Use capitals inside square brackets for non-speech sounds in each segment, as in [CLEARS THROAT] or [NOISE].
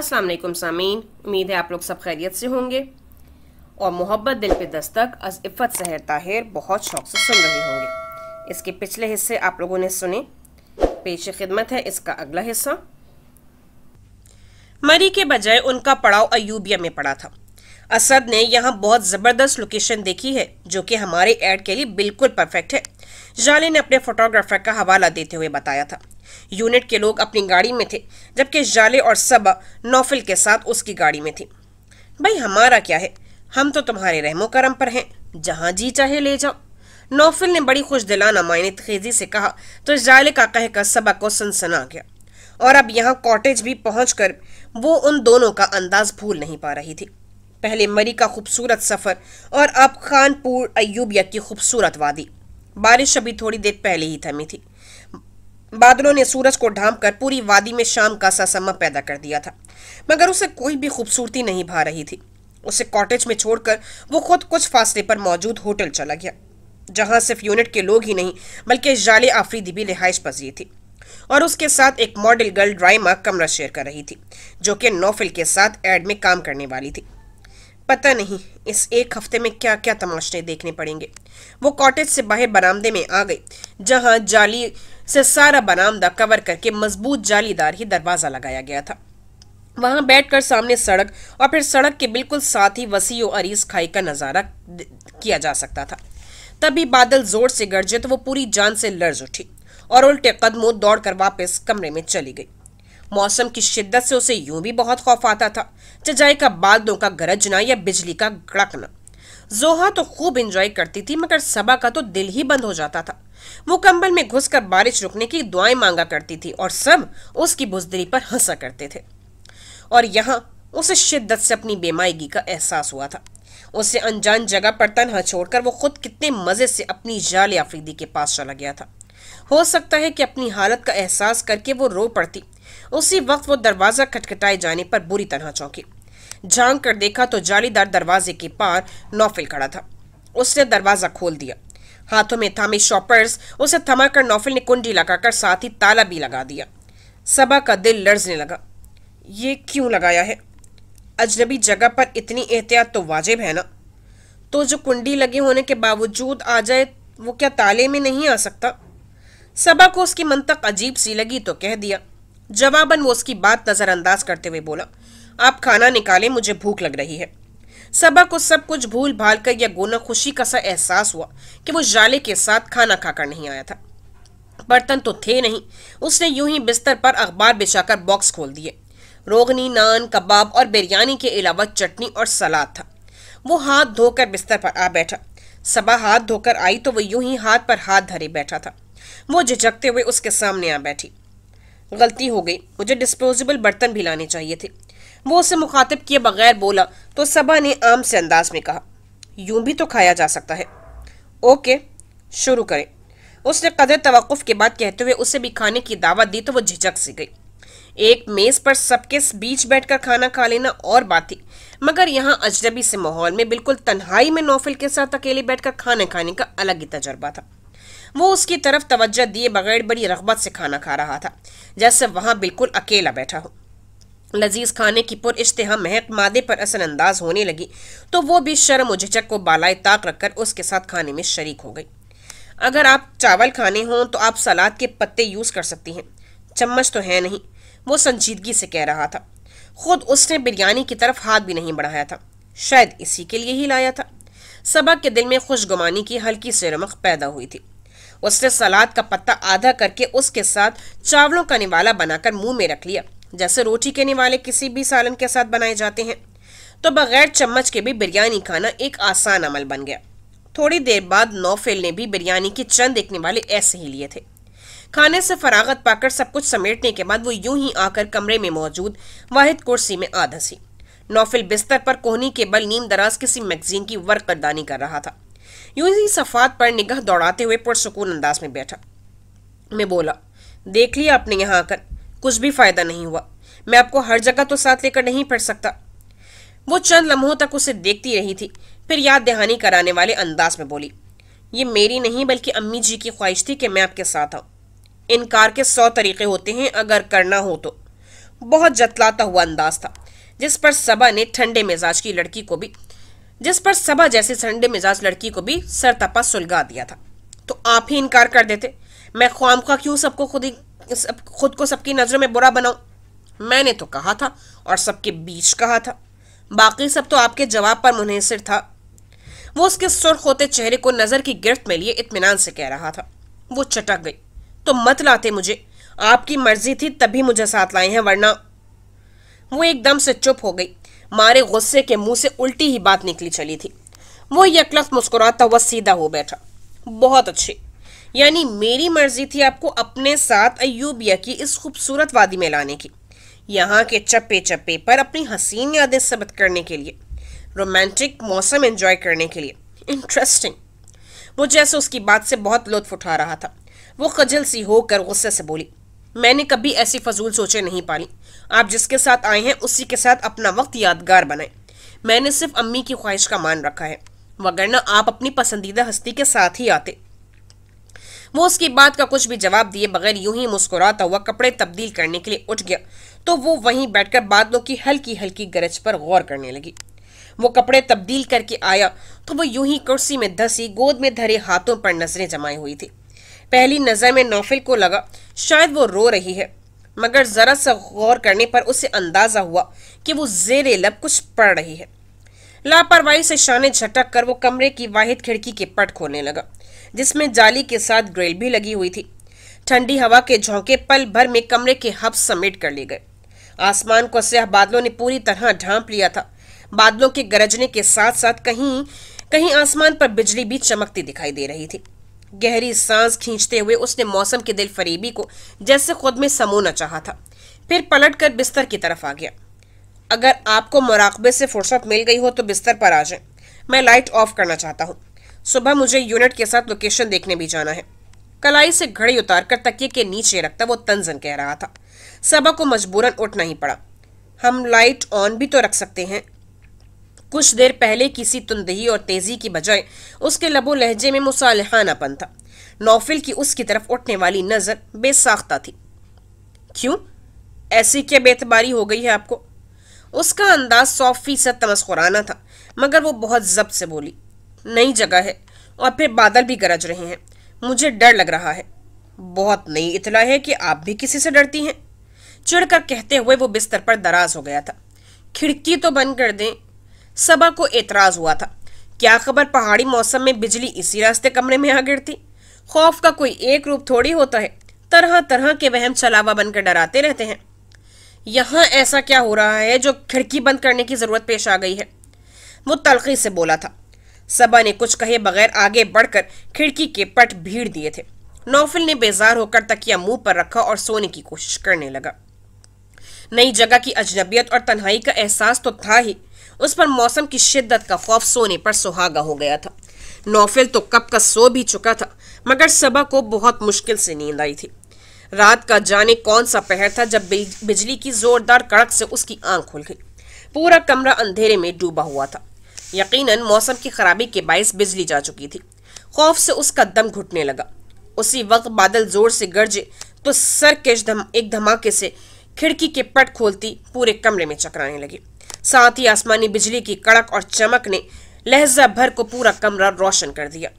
अस्सलाम वालेकुम सामीन उम्मीद है आप लोग सब खैरियत से होंगे और मोहब्बत दिल पे दस्तक अज इफ़त सहर ताहिर बहुत शौक से सुन रहे होंगे इसके पिछले हिस्से आप लोगों ने सुने पेश खिदमत है इसका अगला हिस्सा मरी के बजाय उनका पड़ाव अयूबिया में पड़ा था असद ने यहाँ बहुत ज़बरदस्त लोकेशन देखी है जो कि हमारे एड के लिए बिल्कुल परफेक्ट है जाले ने अपने फोटोग्राफर का हवाला देते हुए बताया था यूनिट के लोग अपनी गाड़ी में थे जबकि जाले और सबा नौफिल के साथ उसकी गाड़ी में थी भाई हमारा क्या है हम तो तुम्हारे रहमो करम पर हैं जहाँ जी चाहे ले जाओ नौफिल ने बड़ी खुश दिलाना मायने खेजी से कहा तो जाले का कहकर सबा को सनसना गया और अब यहाँ कॉटेज भी पहुंचकर वो उन दोनों का अंदाज भूल नहीं पा रही थी पहले मरी का खूबसूरत सफ़र और अब खानपुर अयूबिया की खूबसूरत वादी बारिश अभी थोड़ी देर पहले ही थमी थी बादलों ने सूरज को ढांप कर पूरी वादी में शाम का सा समा पैदा कर दिया था मगर उसे कोई भी खूबसूरती नहीं भा रही थी उसे कॉटेज में छोड़कर वो खुद कुछ फासले पर मौजूद होटल चला गया जहां सिर्फ यूनिट के लोग ही नहीं बल्कि जाले आफरीदी भी रिहाइश पसी थी और उसके साथ एक मॉडल गर्ल ड्राइमा कमरा शेयर कर रही थी जो कि नोफिल के साथ एड में काम करने वाली थी पता नहीं इस एक हफ्ते में क्या क्या तमाशे देखने पड़ेंगे वो कॉटेज से बाहर बरामदे में आ गई जहां जाली से सारा बरामदा कवर करके मजबूत जालीदार ही दरवाज़ा लगाया गया था वहां बैठकर सामने सड़क और फिर सड़क के बिल्कुल साथ ही वसी और अरीस खाई का नज़ारा किया जा सकता था तभी बादल जोर से गरजे तो वो पूरी जान से लर्ज उठी और उल्टे कदमों दौड़कर वापस कमरे में चली गई मौसम की शिद्दत से उसे यूं भी बहुत खौफ आता था चजाई का बादलों का गरजना या बिजली का गड़कना जोहा तो खूब इंजॉय करती थी मगर सबा का तो दिल ही बंद हो जाता था वो कंबल में घुसकर बारिश रुकने की दुआएं मांगा करती थी और सब उसकी बुजदरी पर हंसा करते थे और यहाँ उसे शिद्दत से अपनी बेमायगी का एहसास हुआ था उसे अनजान जगह पर तनहा छोड़कर वो खुद कितने मज़े से अपनी जाल आफरीदी के पास चला गया था हो सकता है कि अपनी हालत का एहसास करके वो रो पड़ती उसी वक्त वो दरवाज़ा खटखटाए जाने पर बुरी तरह चौंकी झांक कर देखा तो जालीदार दरवाजे के पार नौफिल खड़ा था उसने दरवाज़ा खोल दिया हाथों में थामे शॉपर्स उसे थमाकर नौफिल ने कुंडी लगाकर साथ ही ताला भी लगा दिया सबा का दिल लड़ने लगा ये क्यों लगाया है अजनबी जगह पर इतनी एहतियात तो वाजिब है ना तो जो कुंडी लगे होने के बावजूद आ जाए वो क्या ताले में नहीं आ सकता सबा को उसकी मंतक अजीब सी लगी तो कह दिया जवाबन वो उसकी बात नज़रअंदाज करते हुए बोला आप खाना निकाले मुझे भूख लग रही है सबा को सब कुछ भूल भाल कर यह गोना खुशी का सा एहसास हुआ कि वो जाले के साथ खाना खाकर नहीं आया था बर्तन तो थे नहीं उसने यूं ही बिस्तर पर अखबार बिछाकर बॉक्स खोल दिए रोगनी नान कबाब और बिरयानी के अलावा चटनी और सलाद था वो हाथ धोकर बिस्तर पर आ बैठा सबा हाथ धोकर आई तो वो यूं ही हाथ पर हाथ धरे बैठा था वो झिझकते हुए उसके सामने आ बैठी गलती हो गई मुझे डिस्पोजेबल बर्तन भी लाने चाहिए थे वो उसे मुखातिब किए बगैर बोला तो सबा ने आम से अंदाज में कहा यूं भी तो खाया जा सकता है ओके शुरू करें उसने कदर तवक़ुफ़ के बाद कहते हुए उसे भी खाने की दावत दी तो वो झिझक सी गई एक मेज़ पर सबके बीच बैठकर खाना खा लेना और बात थी मगर यहाँ अजनबी से माहौल में बिल्कुल तन्हाई में नौफिल के साथ अकेले बैठकर खाना खाने का अलग ही तजर्बा था वो उसकी तरफ तवज्जो दिए बगैर बड़ी रगबत से खाना खा रहा था जैसे वहाँ बिल्कुल अकेला बैठा हो लजीज खाने की पुरश्तहा महक मादे पर असरअंदाज होने लगी तो वो भी शर्म झिझक को बालाए ताक रखकर उसके साथ खाने में शरीक हो गई अगर आप चावल खाने हों तो आप सलाद के पत्ते यूज़ कर सकती हैं चम्मच तो है नहीं वो संजीदगी से कह रहा था खुद उसने बिरयानी की तरफ हाथ भी नहीं बढ़ाया था शायद इसी के लिए ही लाया था सबक के दिल में खुशगुमानी की हल्की से रमक पैदा हुई थी उसने सलाद का पत्ता आधा करके उसके साथ चावलों का निवाला बनाकर मुंह में रख लिया जैसे रोटी के निवाले किसी भी सालन के साथ बनाए जाते हैं तो बगैर चम्मच के भी बिरयानी खाना एक आसान अमल बन गया थोड़ी देर बाद नौफेल ने भी बिरयानी के चंद एक निवाले ऐसे ही लिए थे खाने से फरागत पाकर सब कुछ समेटने के बाद वो यूं ही आकर कमरे में मौजूद वाहिद कुर्सी में आधसी नौफिल बिस्तर पर कोहनी के बल नीम दराज किसी मैगजीन की करदानी कर रहा था यूं ही सफ़ात पर निगाह दौड़ाते हुए पुरसकून अंदाज में बैठा मैं बोला देख लिया आपने यहाँ आकर कुछ भी फ़ायदा नहीं हुआ मैं आपको हर जगह तो साथ लेकर नहीं पढ़ सकता वो चंद लम्हों तक उसे देखती रही थी फिर याद दहानी कराने वाले अंदाज में बोली ये मेरी नहीं बल्कि अम्मी जी की ख्वाहिश थी कि मैं आपके साथ आऊँ इनकार के सौ तरीके होते हैं अगर करना हो तो बहुत जतलाता हुआ अंदाज था जिस पर सबा ने ठंडे मिजाज की लड़की को भी जिस पर सबा जैसे संडे मिजाज लड़की को भी तपा सुलगा दिया था तो आप ही इनकार कर देते मैं ख्वाम खा क्यों सबको खुद ही सब खुद को सबकी नज़रों में बुरा बनाऊं मैंने तो कहा था और सबके बीच कहा था बाकी सब तो आपके जवाब पर मुनहसर था वो उसके सुर्ख होते चेहरे को नज़र की गिरफ्त में लिए इतमान से कह रहा था वो चटक गई तो मत लाते मुझे आपकी मर्जी थी तभी मुझे साथ लाए हैं वरना वो एकदम से चुप हो गई मारे गुस्से के मुंह से उल्टी ही बात निकली चली थी वो यकलफ मुस्कुराता हुआ सीधा हो बैठा बहुत अच्छी यानी मेरी मर्जी थी आपको अपने साथ अयूबिया की इस खूबसूरत वादी में लाने की यहाँ के चप्पे चप्पे पर अपनी हसीन यादें सबत करने के लिए रोमांटिक मौसम एंजॉय करने के लिए इंटरेस्टिंग वो जैसे उसकी बात से बहुत लुत्फ उठा रहा था वो खजल सी होकर गुस्से से बोली मैंने कभी ऐसी फजूल सोचे नहीं पाली आप जिसके साथ आए हैं उसी के साथ अपना वक्त यादगार बनाएं मैंने सिर्फ अम्मी की ख्वाहिश का मान रखा है वगरना आप अपनी पसंदीदा हस्ती के साथ ही आते वो उसकी बात का कुछ भी जवाब दिए बगैर यूं ही मुस्कुराता हुआ कपड़े तब्दील करने के लिए उठ गया तो वो वहीं बैठकर बादलों की हल्की हल्की गरज पर गौर करने लगी वो कपड़े तब्दील करके आया तो वो यूं ही कुर्सी में धसी गोद में धरे हाथों पर नजरें जमाई हुई थी पहली नज़र में नौफिल को लगा शायद वो रो रही है मगर ज़रा सा गौर करने पर उसे अंदाज़ा हुआ कि वो जेर लब कुछ पढ़ रही है लापरवाही से शाने झटक कर वो कमरे की वाहिद खिड़की के पट खोलने लगा जिसमें जाली के साथ ग्रेल भी लगी हुई थी ठंडी हवा के झोंके पल भर में कमरे के हब समेट कर ले गए आसमान को सह बादलों ने पूरी तरह ढांप लिया था बादलों के गरजने के साथ साथ कहीं कहीं आसमान पर बिजली भी चमकती दिखाई दे रही थी गहरी सांस खींचते हुए उसने मौसम के दिल फरीबी को जैसे खुद में समोना चाहा था फिर पलट कर बिस्तर की तरफ आ गया अगर आपको मुराकबे से फुर्सत मिल गई हो तो बिस्तर पर आ जाए मैं लाइट ऑफ करना चाहता हूँ सुबह मुझे यूनिट के साथ लोकेशन देखने भी जाना है कलाई से घड़ी उतार कर तकिए के नीचे रखता वो तंजन कह रहा था सबा को मजबूरन उठना ही पड़ा हम लाइट ऑन भी तो रख सकते हैं कुछ देर पहले किसी तुंदही और तेजी की बजाय उसके लबो लहजे में मुसालहानापन था नौफिल की उसकी तरफ उठने वाली नज़र बेसाख्ता थी क्यों ऐसी क्या बेतबारी हो गई है आपको उसका अंदाज सौ फीसद तमस्कुराना था मगर वो बहुत जब्त से बोली नई जगह है और फिर बादल भी गरज रहे हैं मुझे डर लग रहा है बहुत नई इतला है कि आप भी किसी से डरती हैं चिड़कर कहते हुए वो बिस्तर पर दराज हो गया था खिड़की तो बंद कर दें सबा को एतराज़ हुआ था क्या खबर पहाड़ी मौसम में बिजली इसी रास्ते कमरे में आ गिरती खौफ का कोई एक रूप थोड़ी होता है तरह तरह के वहम चलावा बनकर डराते रहते हैं यहाँ ऐसा क्या हो रहा है जो खिड़की बंद करने की ज़रूरत पेश आ गई है वो तलखी से बोला था सबा ने कुछ कहे बगैर आगे बढ़कर खिड़की के पट भीड़ दिए थे नौफिल ने बेजार होकर तकिया मुंह पर रखा और सोने की कोशिश करने लगा नई जगह की अजनबियत और तन्हाई का एहसास तो था ही उस पर मौसम की शिद्दत का खौफ सोने पर सुहागा हो गया था नौफिल तो कब का सो भी चुका था मगर सबा को बहुत मुश्किल से नींद आई थी रात का जाने कौन सा पहर था जब बिजली की जोरदार कड़क से उसकी आंख खुल गई पूरा कमरा अंधेरे में डूबा हुआ था यकीनन मौसम की खराबी के बायस बिजली जा चुकी थी खौफ से उसका दम घुटने लगा उसी वक्त बादल जोर से गरजे तो सर के एक धमाके से खिड़की के पट खोलती पूरे कमरे में चकराने लगी साथ ही आसमानी बिजली की कड़क और चमक ने लहजा भर को पूरा कमरा रोशन कर दिया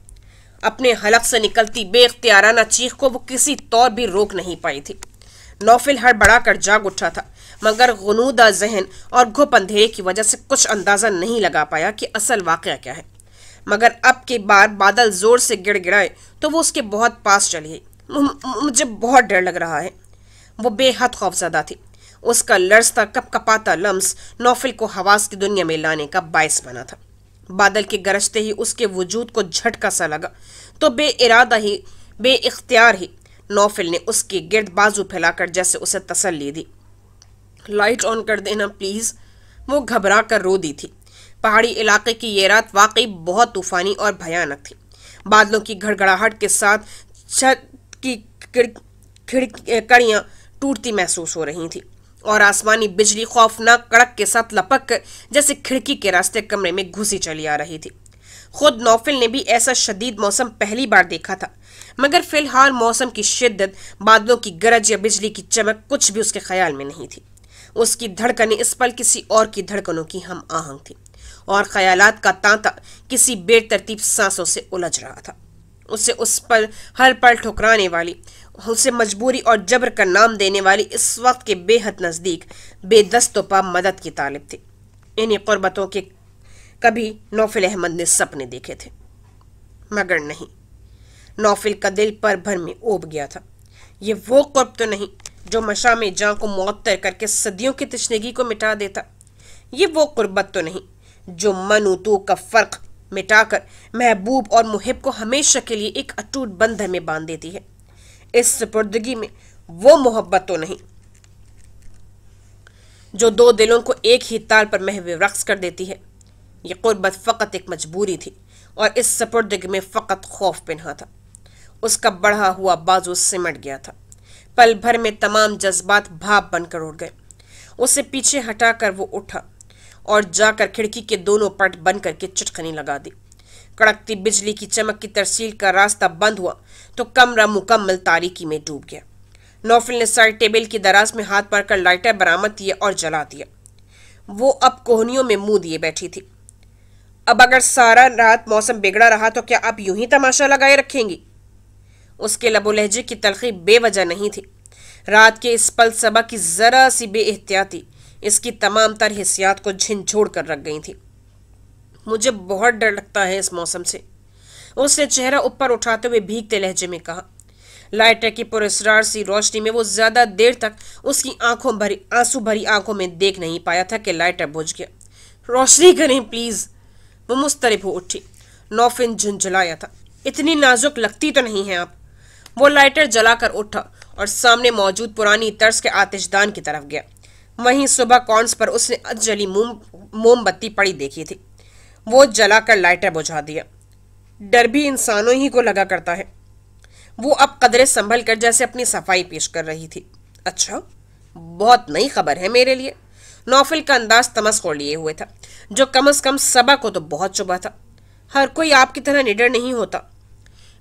अपने हलक से निकलती बेख्तियाराना चीख को वो किसी तौर भी रोक नहीं पाई थी नौफिल हड़बड़ा कर जाग उठा था मगर गनूदा जहन और घुप अंधेरे की वजह से कुछ अंदाज़ा नहीं लगा पाया कि असल वाक़ क्या है मगर अब के बार बादल ज़ोर से गिड़ गिड़ाए तो वो उसके बहुत पास चली गई मुझे बहुत डर लग रहा है वो बेहद खौफजदा थी उसका लड़ता कप कपाता लम्स नौफिल को हवास की दुनिया में लाने का बायस बना था बादल के गरजते ही उसके वजूद को झटका सा लगा तो बे इरादा ही बे इख्तियार ही नौफिल ने उसके गिरद बाजू फैलाकर जैसे उसे तसल्ली दी लाइट ऑन कर देना प्लीज़ वो घबरा कर रो दी थी पहाड़ी इलाके की ये रात वाकई बहुत तूफ़ानी और भयानक थी बादलों की घड़घड़ाहट के साथ छत की खिड़ कड़ियाँ टूटती महसूस हो रही थी और आसमानी बिजली खौफनाक कड़क के साथ लपक जैसे खिड़की के रास्ते कमरे में घुसी चली आ रही थी खुद नौफिल ने भी ऐसा शदीद मौसम पहली बार देखा था मगर फिलहाल मौसम की शिद्दत बादलों की गरज या बिजली की चमक कुछ भी उसके ख्याल में नहीं थी उसकी धड़कनें इस पल किसी और की धड़कनों की हम आहंग थी और ख्यालात का तांता किसी बेतरतीब सांसों से उलझ रहा था उसे उस पर हर पल ठुकराने वाली उसे मजबूरी और जबर का नाम देने वाली इस वक्त के बेहद नज़दीक बेदस्तोपा मदद की तालब थी इन्हीं क़ुरबतों के कभी नौफिल अहमद ने सपने देखे थे मगर नहीं नौफिल का दिल पर भर में ओब गया था ये वो कुर्ब तो नहीं जो मशा में जाँ को मअतर करके सदियों की तशनगी को मिटा देता ये वो कुर्बत तो नहीं जो मन उतू का फ़र्क मिटाकर महबूब और मुहिब को हमेशा के लिए एक अटूट बंधन में बांध देती है इस सुपुर्दगी में वो मोहब्बत तो नहीं जो दो दिलों को एक ही ताल पर महव रक्स कर देती है ये कुर्बत फ़कत एक मजबूरी थी और इस सपुर्दगी में फ़कत खौफ पिन्हा था उसका बढ़ा हुआ बाजू सिमट गया था पल भर में तमाम जज्बात भाप बनकर उड़ गए उसे पीछे हटाकर वो उठा और जाकर खिड़की के दोनों पट बंद करके चटखनी लगा दी कड़कती बिजली की चमक की तरसील का रास्ता बंद हुआ तो कमरा मुकम्मल तारीकी में डूब गया नौफिल ने साइड टेबल की दराज में हाथ कर लाइटर बरामद किया और जला दिया वो अब कोहनियों में मुंह दिए बैठी थी अब अगर सारा रात मौसम बिगड़ा रहा तो क्या आप यूं ही तमाशा लगाए रखेंगी उसके लबो लहजे की तलखी बेवजह नहीं थी रात के इस पल सबा की ज़रा सी एहतियाती इसकी तमाम तर हिस्सियात को झिनझोड़ कर रख गई थी मुझे बहुत डर लगता है इस मौसम से उसने चेहरा ऊपर उठाते हुए भीगते लहजे में कहा लाइटर की पुरस्कार सी रोशनी में वो ज्यादा देर तक उसकी आंखों भरी आंसू भरी आंखों में देख नहीं पाया था कि लाइटर बुझ गया रोशनी करें प्लीज वो मुस्तरब हो उठी नौफिन झुंझुलाया था इतनी नाजुक लगती तो नहीं है आप वो लाइटर जलाकर उठा और सामने मौजूद पुरानी तर्स के आतिशदान की तरफ गया वहीं सुबह कॉन्स पर उसने अजली मोमबत्ती पड़ी देखी थी वो जलाकर लाइटर बुझा दिया डर भी इंसानों ही को लगा करता है वो अब कदरे संभल कर जैसे अपनी सफाई पेश कर रही थी अच्छा बहुत नई खबर है मेरे लिए नौफिल का अंदाज तमस को लिए हुए था जो कम अज कम सबा को तो बहुत चुभा था हर कोई आपकी तरह निडर नहीं होता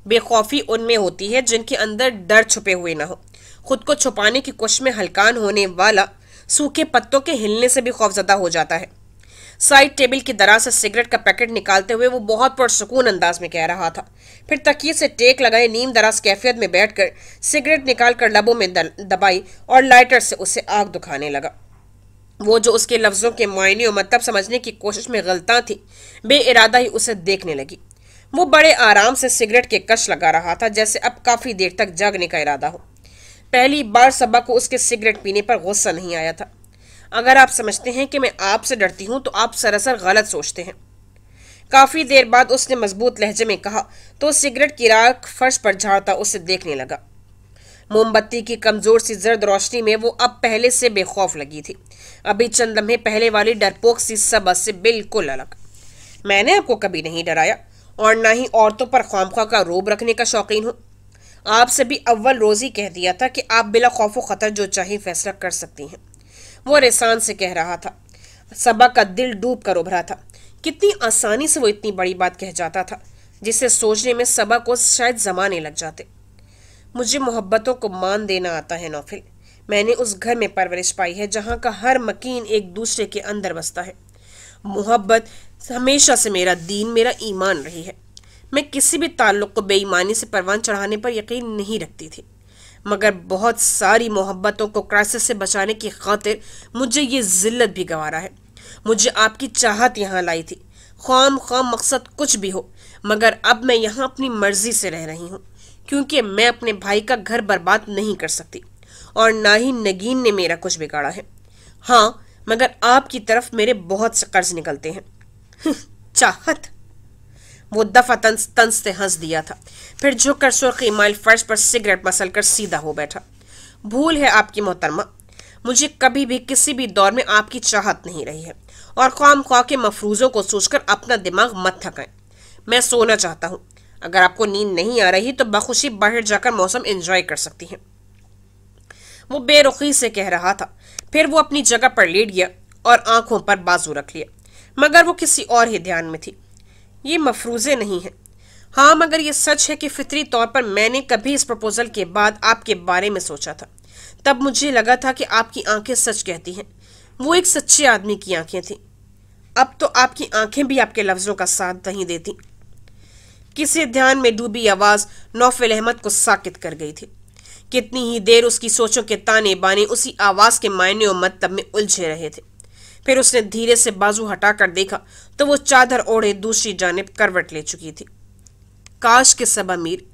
बेखौफी उनमें होती है जिनके अंदर डर छुपे हुए ना हो खुद को छुपाने की कोशिश में हलकान होने वाला सूखे पत्तों के हिलने से भी खौफजदा हो जाता है साइड टेबल की दरा से सिगरेट का पैकेट निकालते हुए वो बहुत पुरसकून अंदाज में कह रहा था फिर तकिए से टेक लगाए नीम दराज कैफियत में बैठकर सिगरेट निकाल कर लबों में दबाई और लाइटर से उसे आग दुखाने लगा वो जो उसके लफ्ज़ों के मायने और मतलब समझने की कोशिश में गलता थी बे इरादा ही उसे देखने लगी वो बड़े आराम से सिगरेट के कश लगा रहा था जैसे अब काफ़ी देर तक जागने का इरादा हो पहली बार सबा को उसके सिगरेट पीने पर गुस्सा नहीं आया था अगर आप समझते हैं कि मैं आपसे डरती हूँ तो आप सरासर गलत सोचते हैं काफ़ी देर बाद उसने मजबूत लहजे में कहा तो सिगरेट की राख फर्श पर झाड़ता उसे देखने लगा मोमबत्ती की कमज़ोर सी जर्द रोशनी में वो अब पहले से बेखौफ लगी थी अभी चंद लम्हे पहले वाली डरपोक सी सबस से बिल्कुल अलग मैंने आपको कभी नहीं डराया और ना ही औरतों पर खामखा का रोब रखने का शौकीन हूँ आपसे भी अव्वल रोज़ ही कह दिया था कि आप बिला खौफ खतर जो चाहे फैसला कर सकती हैं वो रेसान से कह रहा था सबा का दिल डूब कर उभरा था कितनी आसानी से वो इतनी बड़ी बात कह जाता था जिसे सोचने में सबा को शायद जमाने लग जाते मुझे मोहब्बतों को मान देना आता है नौफिल मैंने उस घर में परवरिश पाई है जहाँ का हर मकीन एक दूसरे के अंदर बसता है मोहब्बत हमेशा से मेरा दीन मेरा ईमान रही है मैं किसी भी ताल्लुक़ को बेईमानी से परवान चढ़ाने पर यकीन नहीं रखती थी मगर बहुत सारी मोहब्बतों को क्राइसिस से बचाने की खातिर मुझे ये जिल्लत भी गंवारा है मुझे आपकी चाहत यहाँ लाई थी खाम खाम मकसद कुछ भी हो मगर अब मैं यहाँ अपनी मर्जी से रह रही हूँ क्योंकि मैं अपने भाई का घर बर्बाद नहीं कर सकती और ना ही नगीन ने मेरा कुछ बिगाड़ा है हाँ मगर आपकी तरफ मेरे बहुत से कर्ज निकलते हैं [LAUGHS] चाहत वो दफ़ा तंस तंस से हंस दिया था फिर झुककर सुर्खी माइल फर्श पर सिगरेट मसल कर सीधा हो बैठा भूल है आपकी मोहतरमा मुझे कभी भी किसी भी दौर में आपकी चाहत नहीं रही है और खाम खा के मफरूज़ों को सोचकर अपना दिमाग मत थकाएं मैं सोना चाहता हूँ अगर आपको नींद नहीं आ रही तो बखुशी बाहर जाकर मौसम एंजॉय कर सकती हैं वो बेरुखी से कह रहा था फिर वो अपनी जगह पर लेट गया और आंखों पर बाजू रख लिया मगर वो किसी और ही ध्यान में थी ये मफरूज़े नहीं हैं हाँ मगर ये सच है कि फितरी तौर पर मैंने कभी इस प्रपोज़ल के बाद आपके बारे में सोचा था तब मुझे लगा था कि आपकी आंखें सच कहती हैं वो एक सच्चे आदमी की आंखें थीं अब तो आपकी आंखें भी आपके लफ्ज़ों का साथ नहीं देती किसी ध्यान में डूबी आवाज़ नौफिल अहमद को साकित कर गई थी कितनी ही देर उसकी सोचों के ताने बाने उसी आवाज़ के मायने और मतलब में उलझे रहे थे फिर उसने धीरे से बाजू हटाकर देखा तो वो चादर ओढ़े दूसरी जानब करवट ले चुकी थी काश के सब अमीर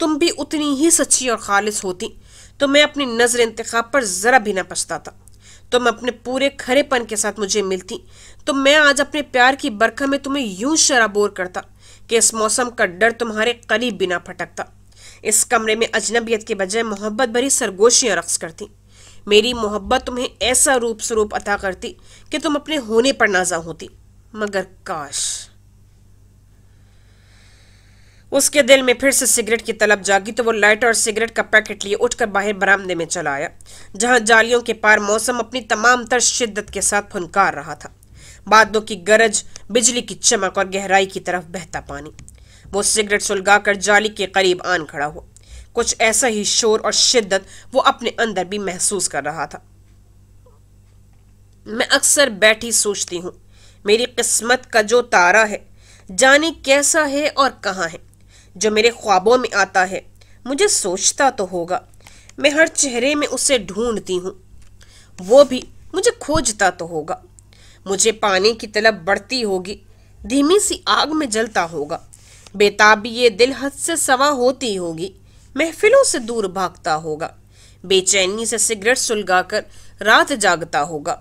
तुम भी उतनी ही सच्ची और खालिश होती तो मैं अपनी नज़र इंतखाब पर ज़रा भी ना पछताता तुम अपने पूरे खरेपन के साथ मुझे मिलती तो मैं आज अपने प्यार की बरखा में तुम्हें यूं शराबोर करता कि इस मौसम का डर तुम्हारे करीब बिना फटकता इस कमरे में अजनबियत के बजाय मोहब्बत भरी सरगोशियाँ रक्स करती मेरी मोहब्बत तुम्हें ऐसा रूप स्वरूप अता करती कि तुम अपने होने पर नाजा होती मगर काश उसके दिल में फिर से सिगरेट की तलब जागी तो वो लाइटर और सिगरेट का पैकेट लिए उठकर बाहर बरामदे में चला आया जहां जालियों के पार मौसम अपनी तमाम तर शिद्दत के साथ फुनकार रहा था बादलों की गरज बिजली की चमक और गहराई की तरफ बहता पानी वो सिगरेट सुलगाकर जाली के करीब आन खड़ा हुआ कुछ ऐसा ही शोर और शिद्दत वो अपने अंदर भी महसूस कर रहा था मैं अक्सर बैठी सोचती हूँ मेरी किस्मत का जो तारा है जाने कैसा है और कहाँ है जो मेरे ख्वाबों में आता है मुझे सोचता तो होगा मैं हर चेहरे में उसे ढूंढती हूँ वो भी मुझे खोजता तो होगा मुझे पानी की तलब बढ़ती होगी धीमी सी आग में जलता होगा बेताबी ये दिल हद से सवा होती होगी महफिलों से दूर भागता होगा बेचैनी से सिगरेट सुलगाकर रात जागता होगा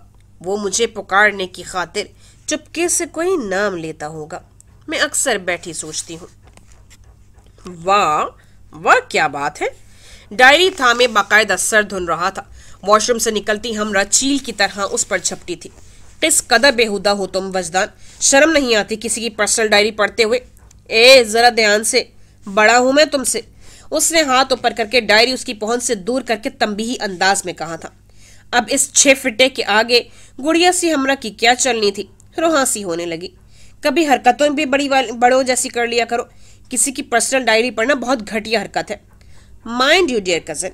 वो मुझे पुकारने की खातिर चुपके से कोई नाम लेता होगा मैं अक्सर बैठी सोचती हूँ वाह वाह क्या बात है डायरी था मैं बाकायदा सर धुन रहा था वॉशरूम से निकलती हमरा चील की तरह उस पर छपटी थी किस कदर बेहुदा हो तुम वजदान शर्म नहीं आती किसी की पर्सनल डायरी पढ़ते हुए ए जरा ध्यान से बड़ा हूं मैं तुमसे उसने हाथ ऊपर करके डायरी उसकी पहुंच से दूर करके तंबीही अंदाज में कहा था अब इस छह फिटे के आगे गुड़िया सी हमरा की क्या चलनी थी रोहासी होने लगी कभी हरकतों भी बड़ी बड़ों जैसी कर लिया करो किसी की पर्सनल डायरी पढ़ना बहुत घटिया हरकत है माइंड यू डियर कज़न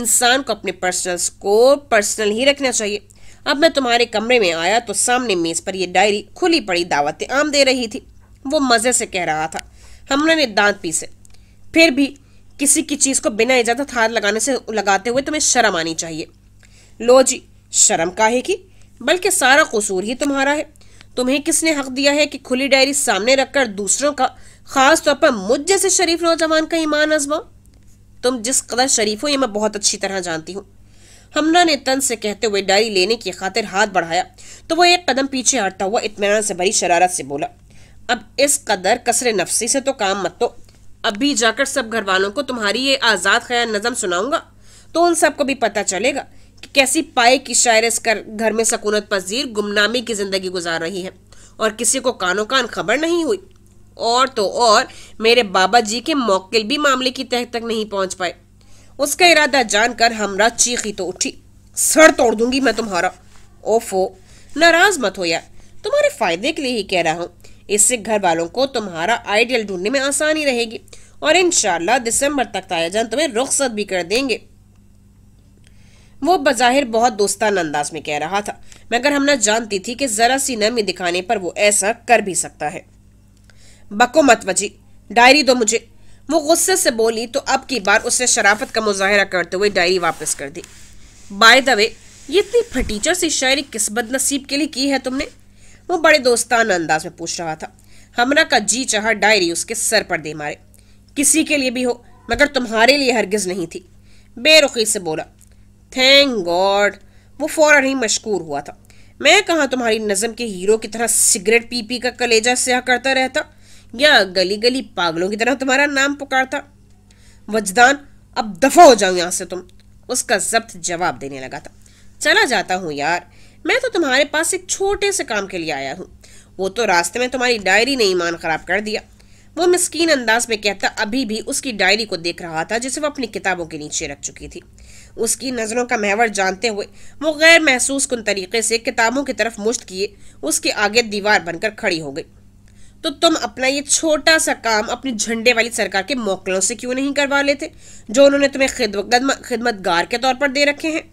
इंसान को अपने पर्सनल स्कोर पर्सनल ही रखना चाहिए अब मैं तुम्हारे कमरे में आया तो सामने मेज़ पर यह डायरी खुली पड़ी दावत आम दे रही थी वो मज़े से कह रहा था हमने दांत पीसे फिर भी किसी की चीज़ को बिना इजाज़त हाथ लगाने से लगाते हुए तुम्हें शर्म आनी चाहिए लो जी शर्म काहे की बल्कि सारा कसूर ही तुम्हारा है तुम्हें किसने हक दिया है कि खुली डायरी सामने रखकर दूसरों का खास तौर पर मुझ जैसे शरीफ नौजवान का ईमान आजमाओ तुम जिस कदर शरीफ हो यह मैं बहुत अच्छी तरह जानती हूँ हमना ने तन से कहते हुए डायरी लेने की खातिर हाथ बढ़ाया तो वह एक कदम पीछे हटता हुआ इतमान से भरी शरारत से बोला अब इस कदर कसरे नफसी से तो काम मत तो अभी जाकर सब घर वालों को तुम्हारी ये आज़ाद ख्याल नज़म सुनाऊंगा तो उन सबको भी पता चलेगा कि कैसी पाए की शायर कर घर में सकूनत पजीर गुमनामी की ज़िंदगी गुजार रही है और किसी को कानों कान खबर नहीं हुई और तो और मेरे बाबा जी के मौकिल भी मामले की तह तक नहीं पहुंच पाए उसका इरादा जानकर हमरा चीखी तो उठी सर तोड़ दूंगी मैं तुम्हारा ओफो नाराज मत हो यार तुम्हारे फायदे के लिए ही कह रहा हूँ इससे घर वालों को तुम्हारा आइडियल ढूंढने में आसानी रहेगी और इन दिसंबर तक तायाजान तो तुम्हें रुख्सत भी कर देंगे वो बज़ाहिर बहुत दोस्तान अंदाज में कह रहा था मगर हम ना जानती थी कि ज़रा सी नमी दिखाने पर वो ऐसा कर भी सकता है बको मत वजी डायरी दो मुझे वो गुस्से से बोली तो अब की बार उसने शराफत का मुजाहरा करते हुए डायरी वापस कर दी बाय द वे ये इतनी फटीचर सी शायरी किस्मत नसीब के लिए की है तुमने वो बड़े दोस्तान अंदाज में पूछ रहा था हमना का जी चाह डायरी उसके सर पर दे मारे किसी के लिए भी हो मगर तुम्हारे लिए हरगिज नहीं थी बेरुखी से बोला थैंक गॉड वो फौरन ही मशकूर हुआ था मैं कहा तुम्हारी नज़म के हीरो की तरह सिगरेट पी पी का कलेजा स्याह करता रहता या गली गली पागलों की तरह तुम्हारा नाम पुकारता वजदान अब दफा हो जाओ यहाँ से तुम उसका जब्त जवाब देने लगा था चला जाता हूँ यार मैं तो तुम्हारे पास एक छोटे से काम के लिए आया हूँ वो तो रास्ते में तुम्हारी डायरी ने ईमान खराब कर दिया वो मस्किन अंदाज में कहता अभी भी उसकी डायरी को देख रहा था जिसे वो अपनी किताबों के नीचे रख चुकी थी उसकी नज़रों का महवर जानते हुए वो गैर महसूस कन तरीके से किताबों की तरफ मुश्त किए उसके आगे दीवार बनकर खड़ी हो गई तो तुम अपना ये छोटा सा काम अपने झंडे वाली सरकार के मोकलों से क्यों नहीं करवा लेते जो उन्होंने तुम्हें खिदमत खिदमतगार के तौर पर दे रखे हैं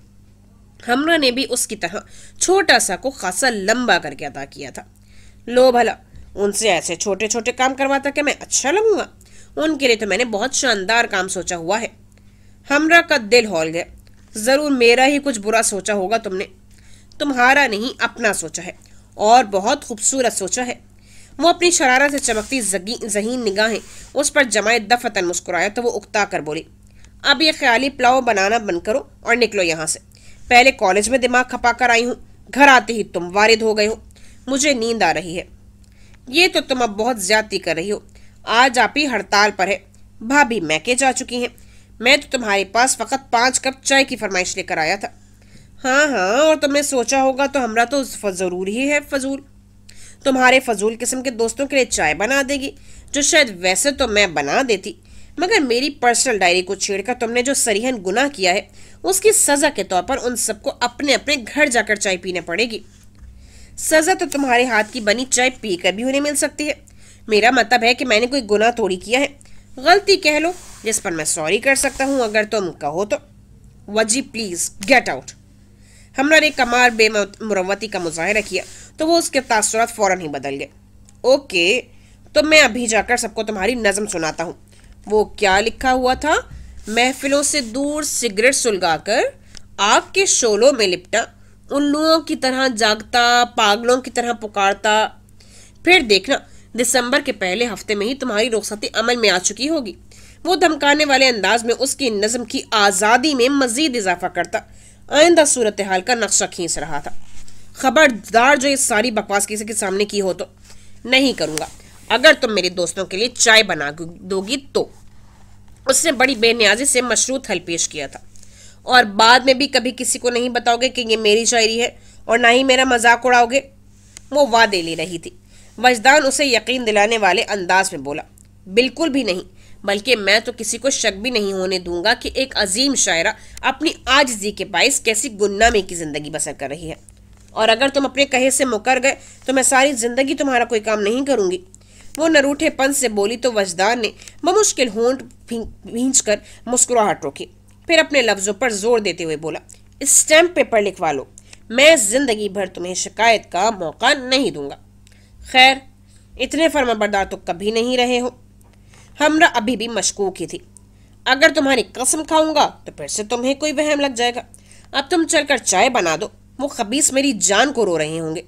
हमरा ने भी उसकी तरह छोटा सा को खासा लंबा करके अदा किया था लो भला उनसे ऐसे छोटे छोटे काम करवाता कि मैं अच्छा लगूंगा उनके लिए तो मैंने बहुत शानदार काम सोचा हुआ है हमरा का दिल हॉल गया ज़रूर मेरा ही कुछ बुरा सोचा होगा तुमने तुम्हारा नहीं अपना सोचा है और बहुत खूबसूरत सोचा है वो अपनी शरारत से चमकती जहीन निगाहें उस पर जमाए दफतन मुस्कुराया तो वो उकता कर बोली अब ये ख्याली पुलाव बनाना बंद करो और निकलो यहाँ से पहले कॉलेज में दिमाग खपा कर आई हूँ घर आते ही तुम वारिद हो गए हो मुझे नींद आ रही है ये तो तुम अब बहुत ज्यादा कर रही हो आज आप ही हड़ताल पर है भाभी मैके जा चुकी हैं मैं तो तुम्हारे पास फकत पाँच कप चाय की फरमाइश लेकर आया था हाँ हाँ और तुमने सोचा होगा तो हमारा तो ज़रूर ही है फजूल तुम्हारे फजूल किस्म के दोस्तों के लिए चाय बना देगी जो शायद वैसे तो मैं बना देती मगर मेरी पर्सनल डायरी को छेड़कर तुमने जो सरीहन गुनाह किया है उसकी सज़ा के तौर पर उन सबको अपने अपने घर जाकर चाय पीने पड़ेगी सज़ा तो तुम्हारे हाथ की बनी चाय पीकर भी उन्हें मिल सकती है मेरा मतलब है कि मैंने कोई गुनाह थोड़ी किया है गलती कह लो जिस पर मैं सॉरी कर सकता हूँ अगर तुम कहो तो वजी प्लीज़ गेट आउट हमने ने कमार बेमरवती का मुजाहरा किया तो वो उसके तासरत फ़ौर ही बदल गए ओके तो मैं अभी जाकर सबको तुम्हारी नज़म सुनाता हूँ वो क्या लिखा हुआ था महफिलों से दूर सिगरेट सुलगाकर आग के शोलों में लिपटा उल्लुओं की तरह जागता पागलों की तरह पुकारता फिर देखना दिसंबर के पहले हफ्ते में ही तुम्हारी रुखसती अमल में आ चुकी होगी वो धमकाने वाले अंदाज में उसकी नज़म की आज़ादी में मज़ीद इजाफा करता आइंदा सूरत हाल का नक्शा खींच रहा था खबरदार जो इस सारी बकवास किसी के सामने की हो तो नहीं करूँगा अगर तुम मेरे दोस्तों के लिए चाय बना दोगी तो उसने बड़ी बेनियाजी से मशरूत हल पेश किया था और बाद में भी कभी किसी को नहीं बताओगे कि ये मेरी शायरी है और ना ही मेरा मजाक उड़ाओगे वो वादे ले रही थी वजदान उसे यकीन दिलाने वाले अंदाज में बोला बिल्कुल भी नहीं बल्कि मैं तो किसी को शक भी नहीं होने दूंगा कि एक अजीम शायरा अपनी आजजी के बायस कैसी गुन्नामी की ज़िंदगी बसर कर रही है और अगर तुम अपने कहे से मुकर गए तो मैं सारी ज़िंदगी तुम्हारा कोई काम नहीं करूँगी वो नरूठेपन से बोली तो वजदान ने बमुश्किल होंठ भींच कर मुस्कुराहट रोकी फिर अपने लफ्जों पर जोर देते हुए बोला स्टैम्प पेपर लिखवा लो मैं जिंदगी भर तुम्हें शिकायत का मौका नहीं दूंगा खैर इतने फर्माबरदार तो कभी नहीं रहे हो हमरा अभी भी मशकूक ही थी अगर तुम्हारी कसम खाऊंगा तो फिर से तुम्हें कोई वहम लग जाएगा अब तुम चलकर चाय बना दो वो खबीस मेरी जान को रो रहे होंगे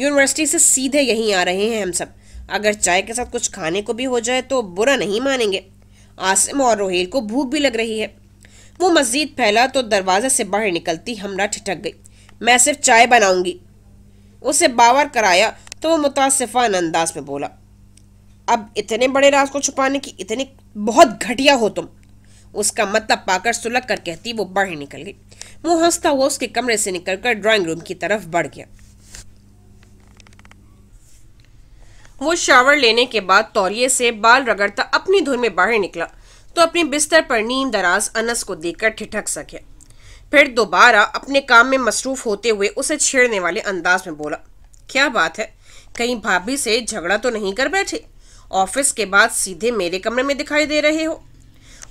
यूनिवर्सिटी से सीधे यहीं आ रहे हैं हम सब अगर चाय के साथ कुछ खाने को भी हो जाए तो बुरा नहीं मानेंगे आसिम और रोहेल को भूख भी लग रही है वो मस्जिद फैला तो दरवाजे से बाहर निकलती हमरा ठिठक गई मैं सिर्फ चाय बनाऊंगी उसे बावर कराया तो वो मुतासफ़ान अंदाज में बोला अब इतने बड़े राज को छुपाने की इतनी बहुत घटिया हो तुम उसका मतलब पाकर सुलग कर कहती वो बाहर निकल गई वो हंसता हुआ उसके कमरे से निकलकर ड्राइंग रूम की तरफ बढ़ गया वो शावर लेने के बाद तौलिए से बाल रगड़ता अपनी धुन में बाहर निकला तो अपने बिस्तर पर नींद दराज अनस को देखकर ठिठक सके फिर दोबारा अपने काम में मसरूफ होते हुए उसे छेड़ने वाले अंदाज में बोला क्या बात है कहीं भाभी से झगड़ा तो नहीं कर बैठे ऑफिस के बाद सीधे मेरे कमरे में दिखाई दे रहे हो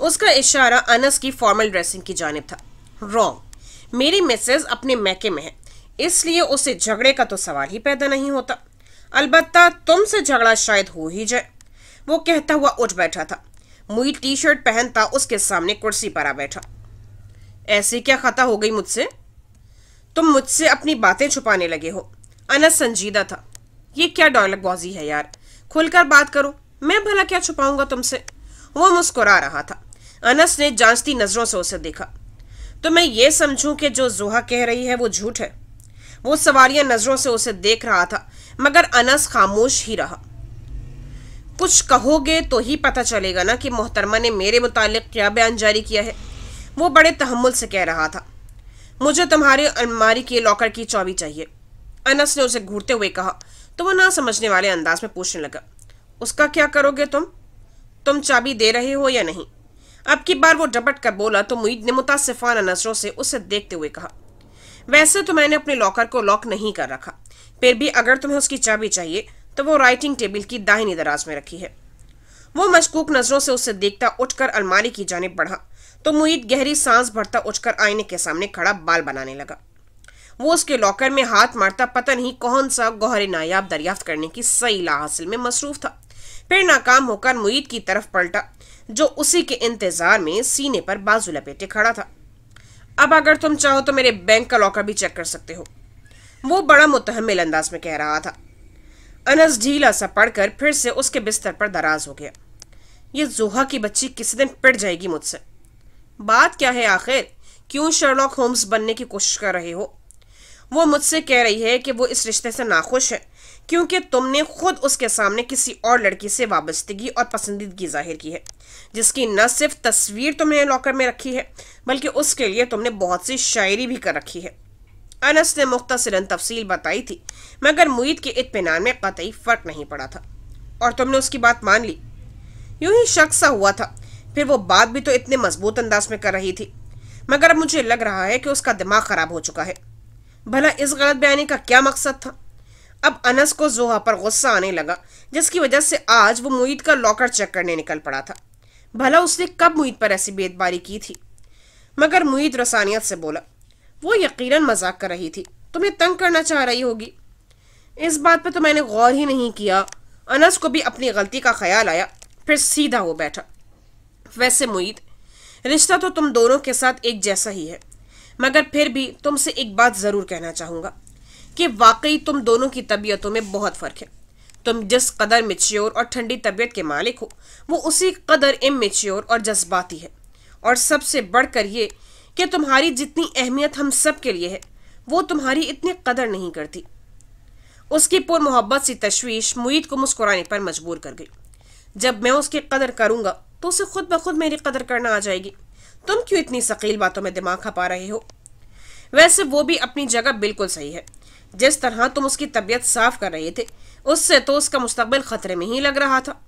उसका इशारा अनस की फॉर्मल ड्रेसिंग की जानब था रॉन्ग मेरी मिसेज अपने मैके में है इसलिए उसे झगड़े का तो सवाल ही पैदा नहीं होता अलबत्ता तुमसे झगड़ा शायद हो ही जाए वो कहता हुआ उठ बैठा था मुई टी शर्ट पहनता उसके सामने कुर्सी पर आ बैठा ऐसी क्या खता हो गई मुझसे तुम मुझसे अपनी बातें छुपाने लगे हो अनस संजीदा था ये क्या डायलॉगबाजी है यार खुलकर बात करो मैं भला क्या छुपाऊंगा तुमसे वो मुस्कुरा रहा था अनस ने जांचती नजरों से उसे देखा तो मैं ये समझूं कि जो जोहा कह रही है वो झूठ है वो सवारियां नजरों से उसे देख रहा था मगर अनस खामोश ही रहा कुछ कहोगे तो ही पता चलेगा ना कि मोहतरमा ने मेरे मुतालिक क्या बयान जारी किया है वो बड़े तहमुल से कह रहा था मुझे तुम्हारे अलमारी के लॉकर की चाबी चाहिए अनस ने उसे घूरते हुए कहा तो वो ना समझने वाले अंदाज में पूछने लगा उसका क्या करोगे तुम तुम चाबी दे रहे हो या नहीं अब की बार वो डपट कर बोला तो मुईद ने मुतासफान नजरों से उसे देखते हुए कहा वैसे तो मैंने अपने लॉकर को लॉक नहीं कर रखा फिर भी अगर तुम्हें उसकी चाबी चाहिए तो वो राइटिंग टेबल की दाहिनी दराज में रखी है वो मशकूक नजरों से उसे देखता उठकर अलमारी की जाने बढ़ा तो मुईद गहरी सांस भरता उठकर आईने के सामने खड़ा बाल बनाने लगा वो उसके लॉकर में हाथ मारता पता नहीं कौन सा गोहरे नायाब दरियाफ्त करने की सही ला हासिल में मसरूफ था फिर नाकाम होकर मुईद की तरफ पलटा जो उसी के इंतजार में सीने पर बाजू लपेटे खड़ा था अब अगर तुम चाहो तो मेरे बैंक का लॉकर भी चेक कर सकते हो वो बड़ा मुतहमिल अंदाज में कह रहा था अनस ढीला सा पढ़कर फिर से उसके बिस्तर पर दराज हो गया ये जोहा की बच्ची किसी दिन पिट जाएगी मुझसे बात क्या है आखिर क्यों शर्लॉक होम्स बनने की कोशिश कर रहे हो वो मुझसे कह रही है कि वो इस रिश्ते से नाखुश है क्योंकि तुमने खुद उसके सामने किसी और लड़की से वाबस्तगी और पसंदीदगी जाहिर की है जिसकी न सिर्फ तस्वीर तुमने लॉकर में रखी है बल्कि उसके लिए तुमने बहुत सी शायरी भी कर रखी है अनस ने मुख्तरा तफसील बताई थी मगर मुईद के इतमान में कतई फ़र्क नहीं पड़ा था और तुमने उसकी बात मान ली यूं ही शक सा हुआ था फिर वो बात भी तो इतने मजबूत अंदाज में कर रही थी मगर अब मुझे लग रहा है कि उसका दिमाग ख़राब हो चुका है भला इस गलत बयानी का क्या मकसद था अब अनस को जोहा पर गुस्सा आने लगा जिसकी वजह से आज वो मुईद का लॉकर चेक करने निकल पड़ा था भला उसने कब मुईद पर ऐसी बेदबारी की थी मगर मुईद रसानियत से बोला वो यकीनन मजाक कर रही थी तुम्हें तंग करना चाह रही होगी इस बात पर तो मैंने गौर ही नहीं किया अनस को भी अपनी गलती का ख्याल आया फिर सीधा हो बैठा वैसे मुईद रिश्ता तो तुम दोनों के साथ एक जैसा ही है मगर फिर भी तुमसे एक बात ज़रूर कहना चाहूँगा कि वाकई तुम दोनों की तबीयतों में बहुत फ़र्क है तुम जिस कदर मेच्योर और ठंडी तबीयत के मालिक हो वो उसी कदर इमेच्योर और जज्बाती है और सबसे बढ़कर ये कि तुम्हारी जितनी अहमियत हम सब के लिए है वो तुम्हारी इतनी कदर नहीं करती उसकी पुर मोहब्बत सी तशवीश मुईद को मुस्कुराने पर मजबूर कर गई जब मैं उसकी कदर करूंगा तो उसे खुद ब खुद मेरी कदर करना आ जाएगी तुम क्यों इतनी शकील बातों में दिमाग खपा रहे हो वैसे वो भी अपनी जगह बिल्कुल सही है जिस तरह तुम उसकी तबीयत साफ कर रहे थे उससे तो उसका मुस्तबिल खतरे में ही लग रहा था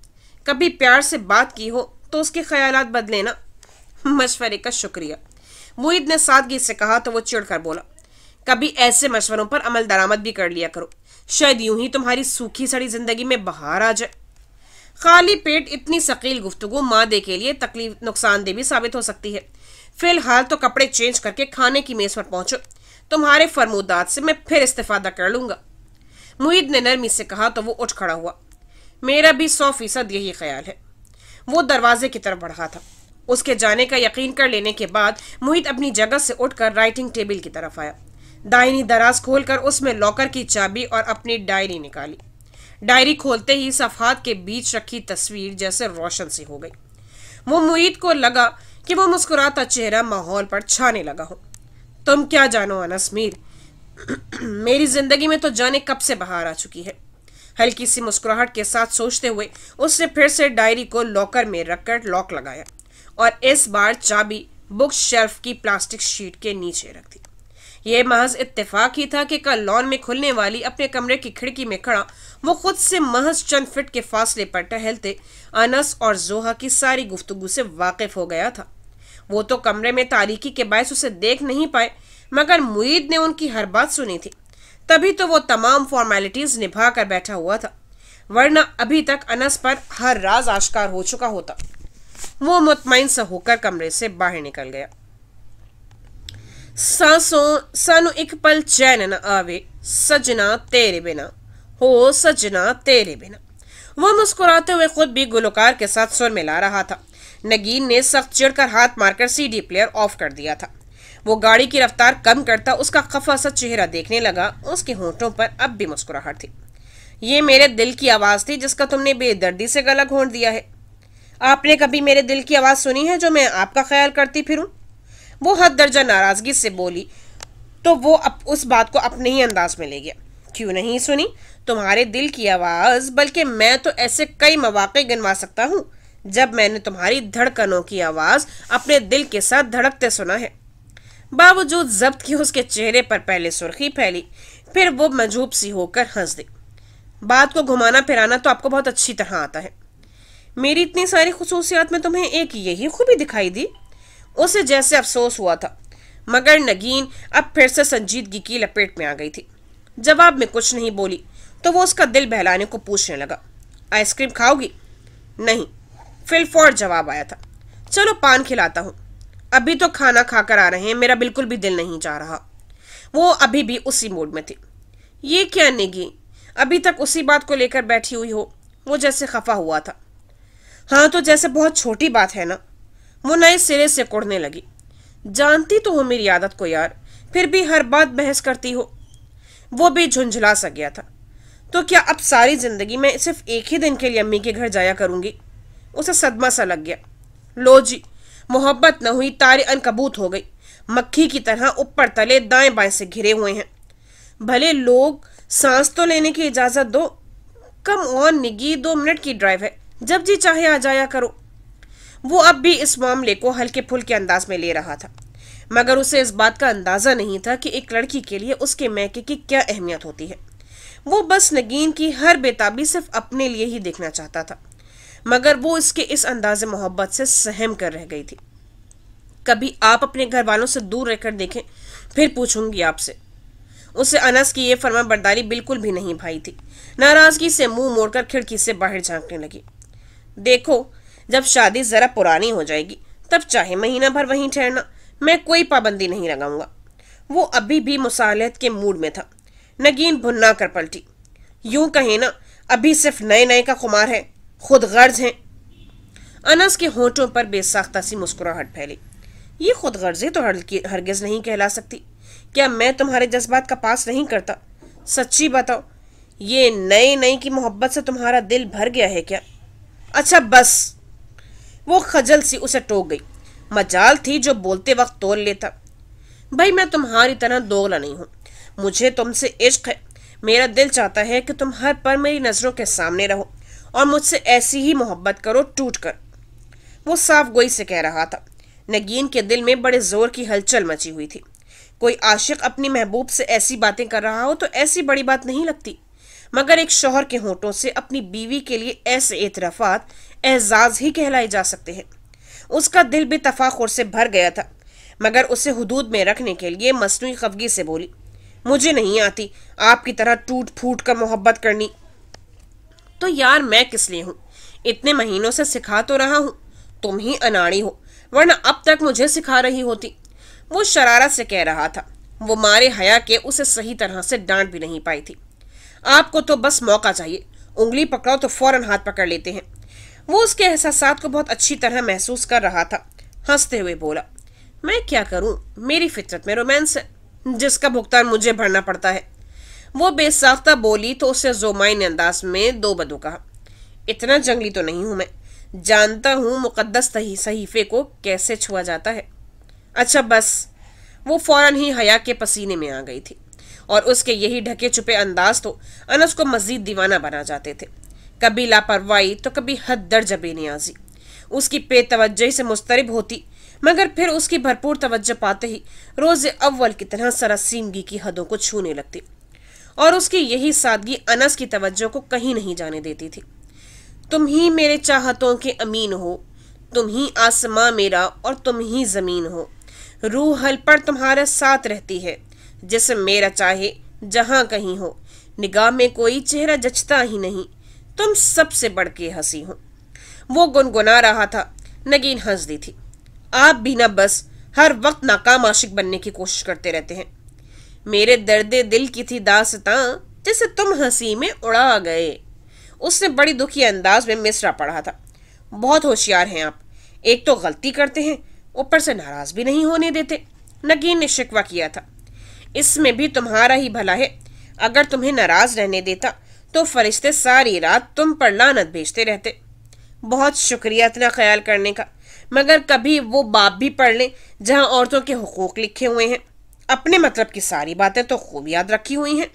कभी प्यार से बात की हो तो उसके ख्याल बदलेना मशवरे का शुक्रिया मुहिद ने सादगी से कहा तो वो चिड़कर बोला कभी ऐसे मशवरों पर अमल दरामद भी कर लिया करो शायद यूं ही तुम्हारी सूखी सड़ी जिंदगी में बहार आ जाए खाली पेट इतनी शकील गुफ्तु मादे के लिए तकलीफ नुकसानदेह भी साबित हो सकती है फिलहाल तो कपड़े चेंज करके खाने की मेज़ पर पहुंचो तुम्हारे फरमोदात से मैं फिर इस्तेफादा कर लूंगा मुहिद ने नरमी से कहा तो वो उठ खड़ा हुआ मेरा भी सौ फीसद यही ख्याल है वो दरवाजे की तरफ बढ़ा था उसके जाने का यकीन कर लेने के बाद मुहित अपनी जगह से उठकर राइटिंग टेबल की तरफ आया दाइनी दराज खोलकर उसमें लॉकर की चाबी और अपनी डायरी निकाली डायरी खोलते ही सफ़ात के बीच रखी तस्वीर जैसे रोशन सी हो गई वो मुहित को लगा कि वो मुस्कुराता चेहरा माहौल पर छाने लगा हो तुम क्या जानो अनस मीर [CLEARS THROAT] मेरी जिंदगी में तो जाने कब से बाहर आ चुकी है हल्की सी मुस्कुराहट के साथ सोचते हुए उसने फिर से डायरी को लॉकर में रखकर लॉक लगाया और इस बार चाबी बुक शेल्फ की प्लास्टिक शीट के नीचे रख दी ये महज इतफाक ही था कि कल लॉन में खुलने वाली अपने कमरे की खिड़की में खड़ा वो खुद से महज चंद फिट के फासले पर टहलते अनस और जोहा की सारी गुफ्तगु से वाकिफ हो गया था वो तो कमरे में तारीखी के बायस उसे देख नहीं पाए मगर मुईद ने उनकी हर बात सुनी थी तभी तो वो तमाम फॉर्मेलिटीज निभा कर बैठा हुआ था वरना अभी तक अनस पर हर राज आश्कार हो चुका होता वो मुतमिन सा होकर कमरे से बाहर निकल गया सासों सानू एक पल चैन न आवे सजना तेरे बिना हो सजना तेरे बिना वह मुस्कुराते हुए खुद भी गुलकार के साथ सुर मिला रहा था नगीन ने सख्त चिड़कर हाथ मारकर सीडी प्लेयर ऑफ कर दिया था वो गाड़ी की रफ्तार कम करता उसका खफा सा चेहरा देखने लगा उसके होठों पर अब भी मुस्कुराहट थी ये मेरे दिल की आवाज़ थी जिसका तुमने बेदर्दी से गला घोंट दिया है आपने कभी मेरे दिल की आवाज़ सुनी है जो मैं आपका ख्याल करती फिरूं? वो हद दर्जा नाराज़गी से बोली तो वो अब उस बात को अपने ही अंदाज में ले गया क्यों नहीं सुनी तुम्हारे दिल की आवाज़ बल्कि मैं तो ऐसे कई मौाक़े गिनवा सकता हूँ जब मैंने तुम्हारी धड़कनों की आवाज़ अपने दिल के साथ धड़कते सुना है बावजूद जब्त की उसके चेहरे पर पहले सुर्खी फैली फिर वो मजूब सी होकर हंस दी बात को घुमाना फिराना तो आपको बहुत अच्छी तरह आता है मेरी इतनी सारी खसूसियात में तुम्हें एक यही खूबी दिखाई दी उसे जैसे अफसोस हुआ था मगर नगीन अब फिर से संजीदगी की लपेट में आ गई थी जवाब में कुछ नहीं बोली तो वो उसका दिल बहलाने को पूछने लगा आइसक्रीम खाओगी नहीं फिलफौर जवाब आया था चलो पान खिलाता हूँ अभी तो खाना खाकर आ रहे हैं मेरा बिल्कुल भी दिल नहीं जा रहा वो अभी भी उसी मूड में थी ये क्या निगी अभी तक उसी बात को लेकर बैठी हुई हो वो जैसे खफा हुआ था हाँ तो जैसे बहुत छोटी बात है ना वो नए सिरे से कोड़ने लगी जानती तो हो मेरी आदत को यार फिर भी हर बात बहस करती हो वो भी झुंझला सा गया था तो क्या अब सारी जिंदगी मैं सिर्फ एक ही दिन के लिए अम्मी के घर जाया करूंगी उसे सदमा सा लग गया लो जी मोहब्बत न हुई तारे अनकबूत हो गई मक्खी की तरह ऊपर तले दाएं बाएं से घिरे हुए हैं भले लोग सांस तो लेने की इजाज़त दो कम और निगी दो मिनट की ड्राइव है जब जी चाहे आ जाया करो वो अब भी इस मामले को हल्के फुल के अंदाज में ले रहा था मगर उसे इस बात का अंदाज़ा नहीं था कि एक लड़की के लिए उसके मैके की क्या अहमियत होती है वो बस नगीन की हर बेताबी सिर्फ अपने लिए ही देखना चाहता था मगर वो इसके इस अंदाज मोहब्बत से सहम कर रह गई थी कभी आप अपने घर वालों से दूर रहकर देखें फिर पूछूंगी आपसे उसे अनस की यह फर्मा बर्दारी बिल्कुल भी नहीं भाई थी नाराज़गी से मुंह मोड़कर खिड़की से बाहर झांकने लगी देखो जब शादी ज़रा पुरानी हो जाएगी तब चाहे महीना भर वहीं ठहरना मैं कोई पाबंदी नहीं लगाऊंगा वो अभी भी मुसालहत के मूड में था नगीन भुन्ना कर पलटी यूं कहे ना अभी सिर्फ नए नए का खुमार है खुद गर्ज है अनस के होठों पर बेसाख्ता सी मुस्कुराहट फैली ये खुद गर्जी तो हरगिज़ नहीं कहला सकती क्या मैं तुम्हारे जज्बात का पास नहीं करता सच्ची बताओ ये नए नए की मोहब्बत से तुम्हारा दिल भर गया है क्या अच्छा बस वो खजल सी उसे टोक गई मजाल थी जो बोलते वक्त तोल लेता भाई मैं तुम्हारी तरह दोगला नहीं हूँ मुझे तुमसे इश्क है मेरा दिल चाहता है कि तुम हर पर मेरी नज़रों के सामने रहो और मुझसे ऐसी ही मोहब्बत करो टूट कर वो साफ गोई से कह रहा था नगीन के दिल में बड़े ज़ोर की हलचल मची हुई थी कोई आशिक अपनी महबूब से ऐसी बातें कर रहा हो तो ऐसी बड़ी बात नहीं लगती मगर एक शोहर के होठों से अपनी बीवी के लिए ऐसे एतराफात एजाज ही कहलाए जा सकते हैं उसका दिल भी तफाखुर से भर गया था मगर उसे हदूद में रखने के लिए मसनू खफगी से बोली मुझे नहीं आती आपकी तरह टूट फूट कर मोहब्बत करनी तो यार मैं किस लिए हूँ इतने महीनों से सिखा तो रहा हूँ तुम ही अनाड़ी हो वरना अब तक मुझे सिखा रही होती वो शरारत से कह रहा था वो मारे हया के उसे सही तरह से डांट भी नहीं पाई थी आपको तो बस मौका चाहिए उंगली पकड़ो तो फौरन हाथ पकड़ लेते हैं वो उसके एहसास को बहुत अच्छी तरह महसूस कर रहा था हंसते हुए बोला मैं क्या करूं मेरी फितरत में रोमांस है जिसका भुगतान मुझे भरना पड़ता है वो बेसाख्ता बोली तो उसे जोमाइन अंदाज में दो बदो कहा इतना जंगली तो नहीं हूं मैं जानता हूं मुकदस सहीफे को कैसे छुआ जाता है अच्छा बस वो फौरन ही हया के पसीने में आ गई थी और उसके यही ढके छुपे अंदाज तो अनस को मजीद दीवाना बना जाते थे कभी लापरवाही तो कभी हद दर्ज बेनियाजी उसकी बेतवजही से मुस्तरब होती मगर फिर उसकी भरपूर तवज्जो पाते ही रोज़ अव्वल की तरह सरासीमगी की हदों को छूने लगती और उसकी यही सादगी अनस की तवज्जो को कहीं नहीं जाने देती थी तुम ही मेरे चाहतों के अमीन हो तुम ही आसमां मेरा और तुम ही ज़मीन हो रूह हल पर तुम्हारा साथ रहती है जिसम मेरा चाहे जहाँ कहीं हो निगाह में कोई चेहरा जचता ही नहीं तुम सबसे बढ़ के हंसी हो वो गुनगुना रहा था नगीन हंस दी थी आप भी ना बस हर वक्त नाकाम आशिक बनने की कोशिश करते रहते हैं मेरे दर्द दिल की थी दासता जैसे तुम हंसी में उड़ा गए उसने बड़ी दुखी अंदाज में मिसरा पढ़ा था बहुत होशियार हैं आप एक तो गलती करते हैं ऊपर से नाराज भी नहीं होने देते नगीन ने शिकवा किया था इसमें भी तुम्हारा ही भला है अगर तुम्हें नाराज रहने देता तो फरिश्ते सारी रात तुम पर लानत भेजते रहते बहुत शुक्रिया इतना ख्याल करने का मगर कभी वो बाप भी पढ़ लें जहाँ औरतों के हकूक़ लिखे हुए हैं अपने मतलब की सारी बातें तो खूब याद रखी हुई हैं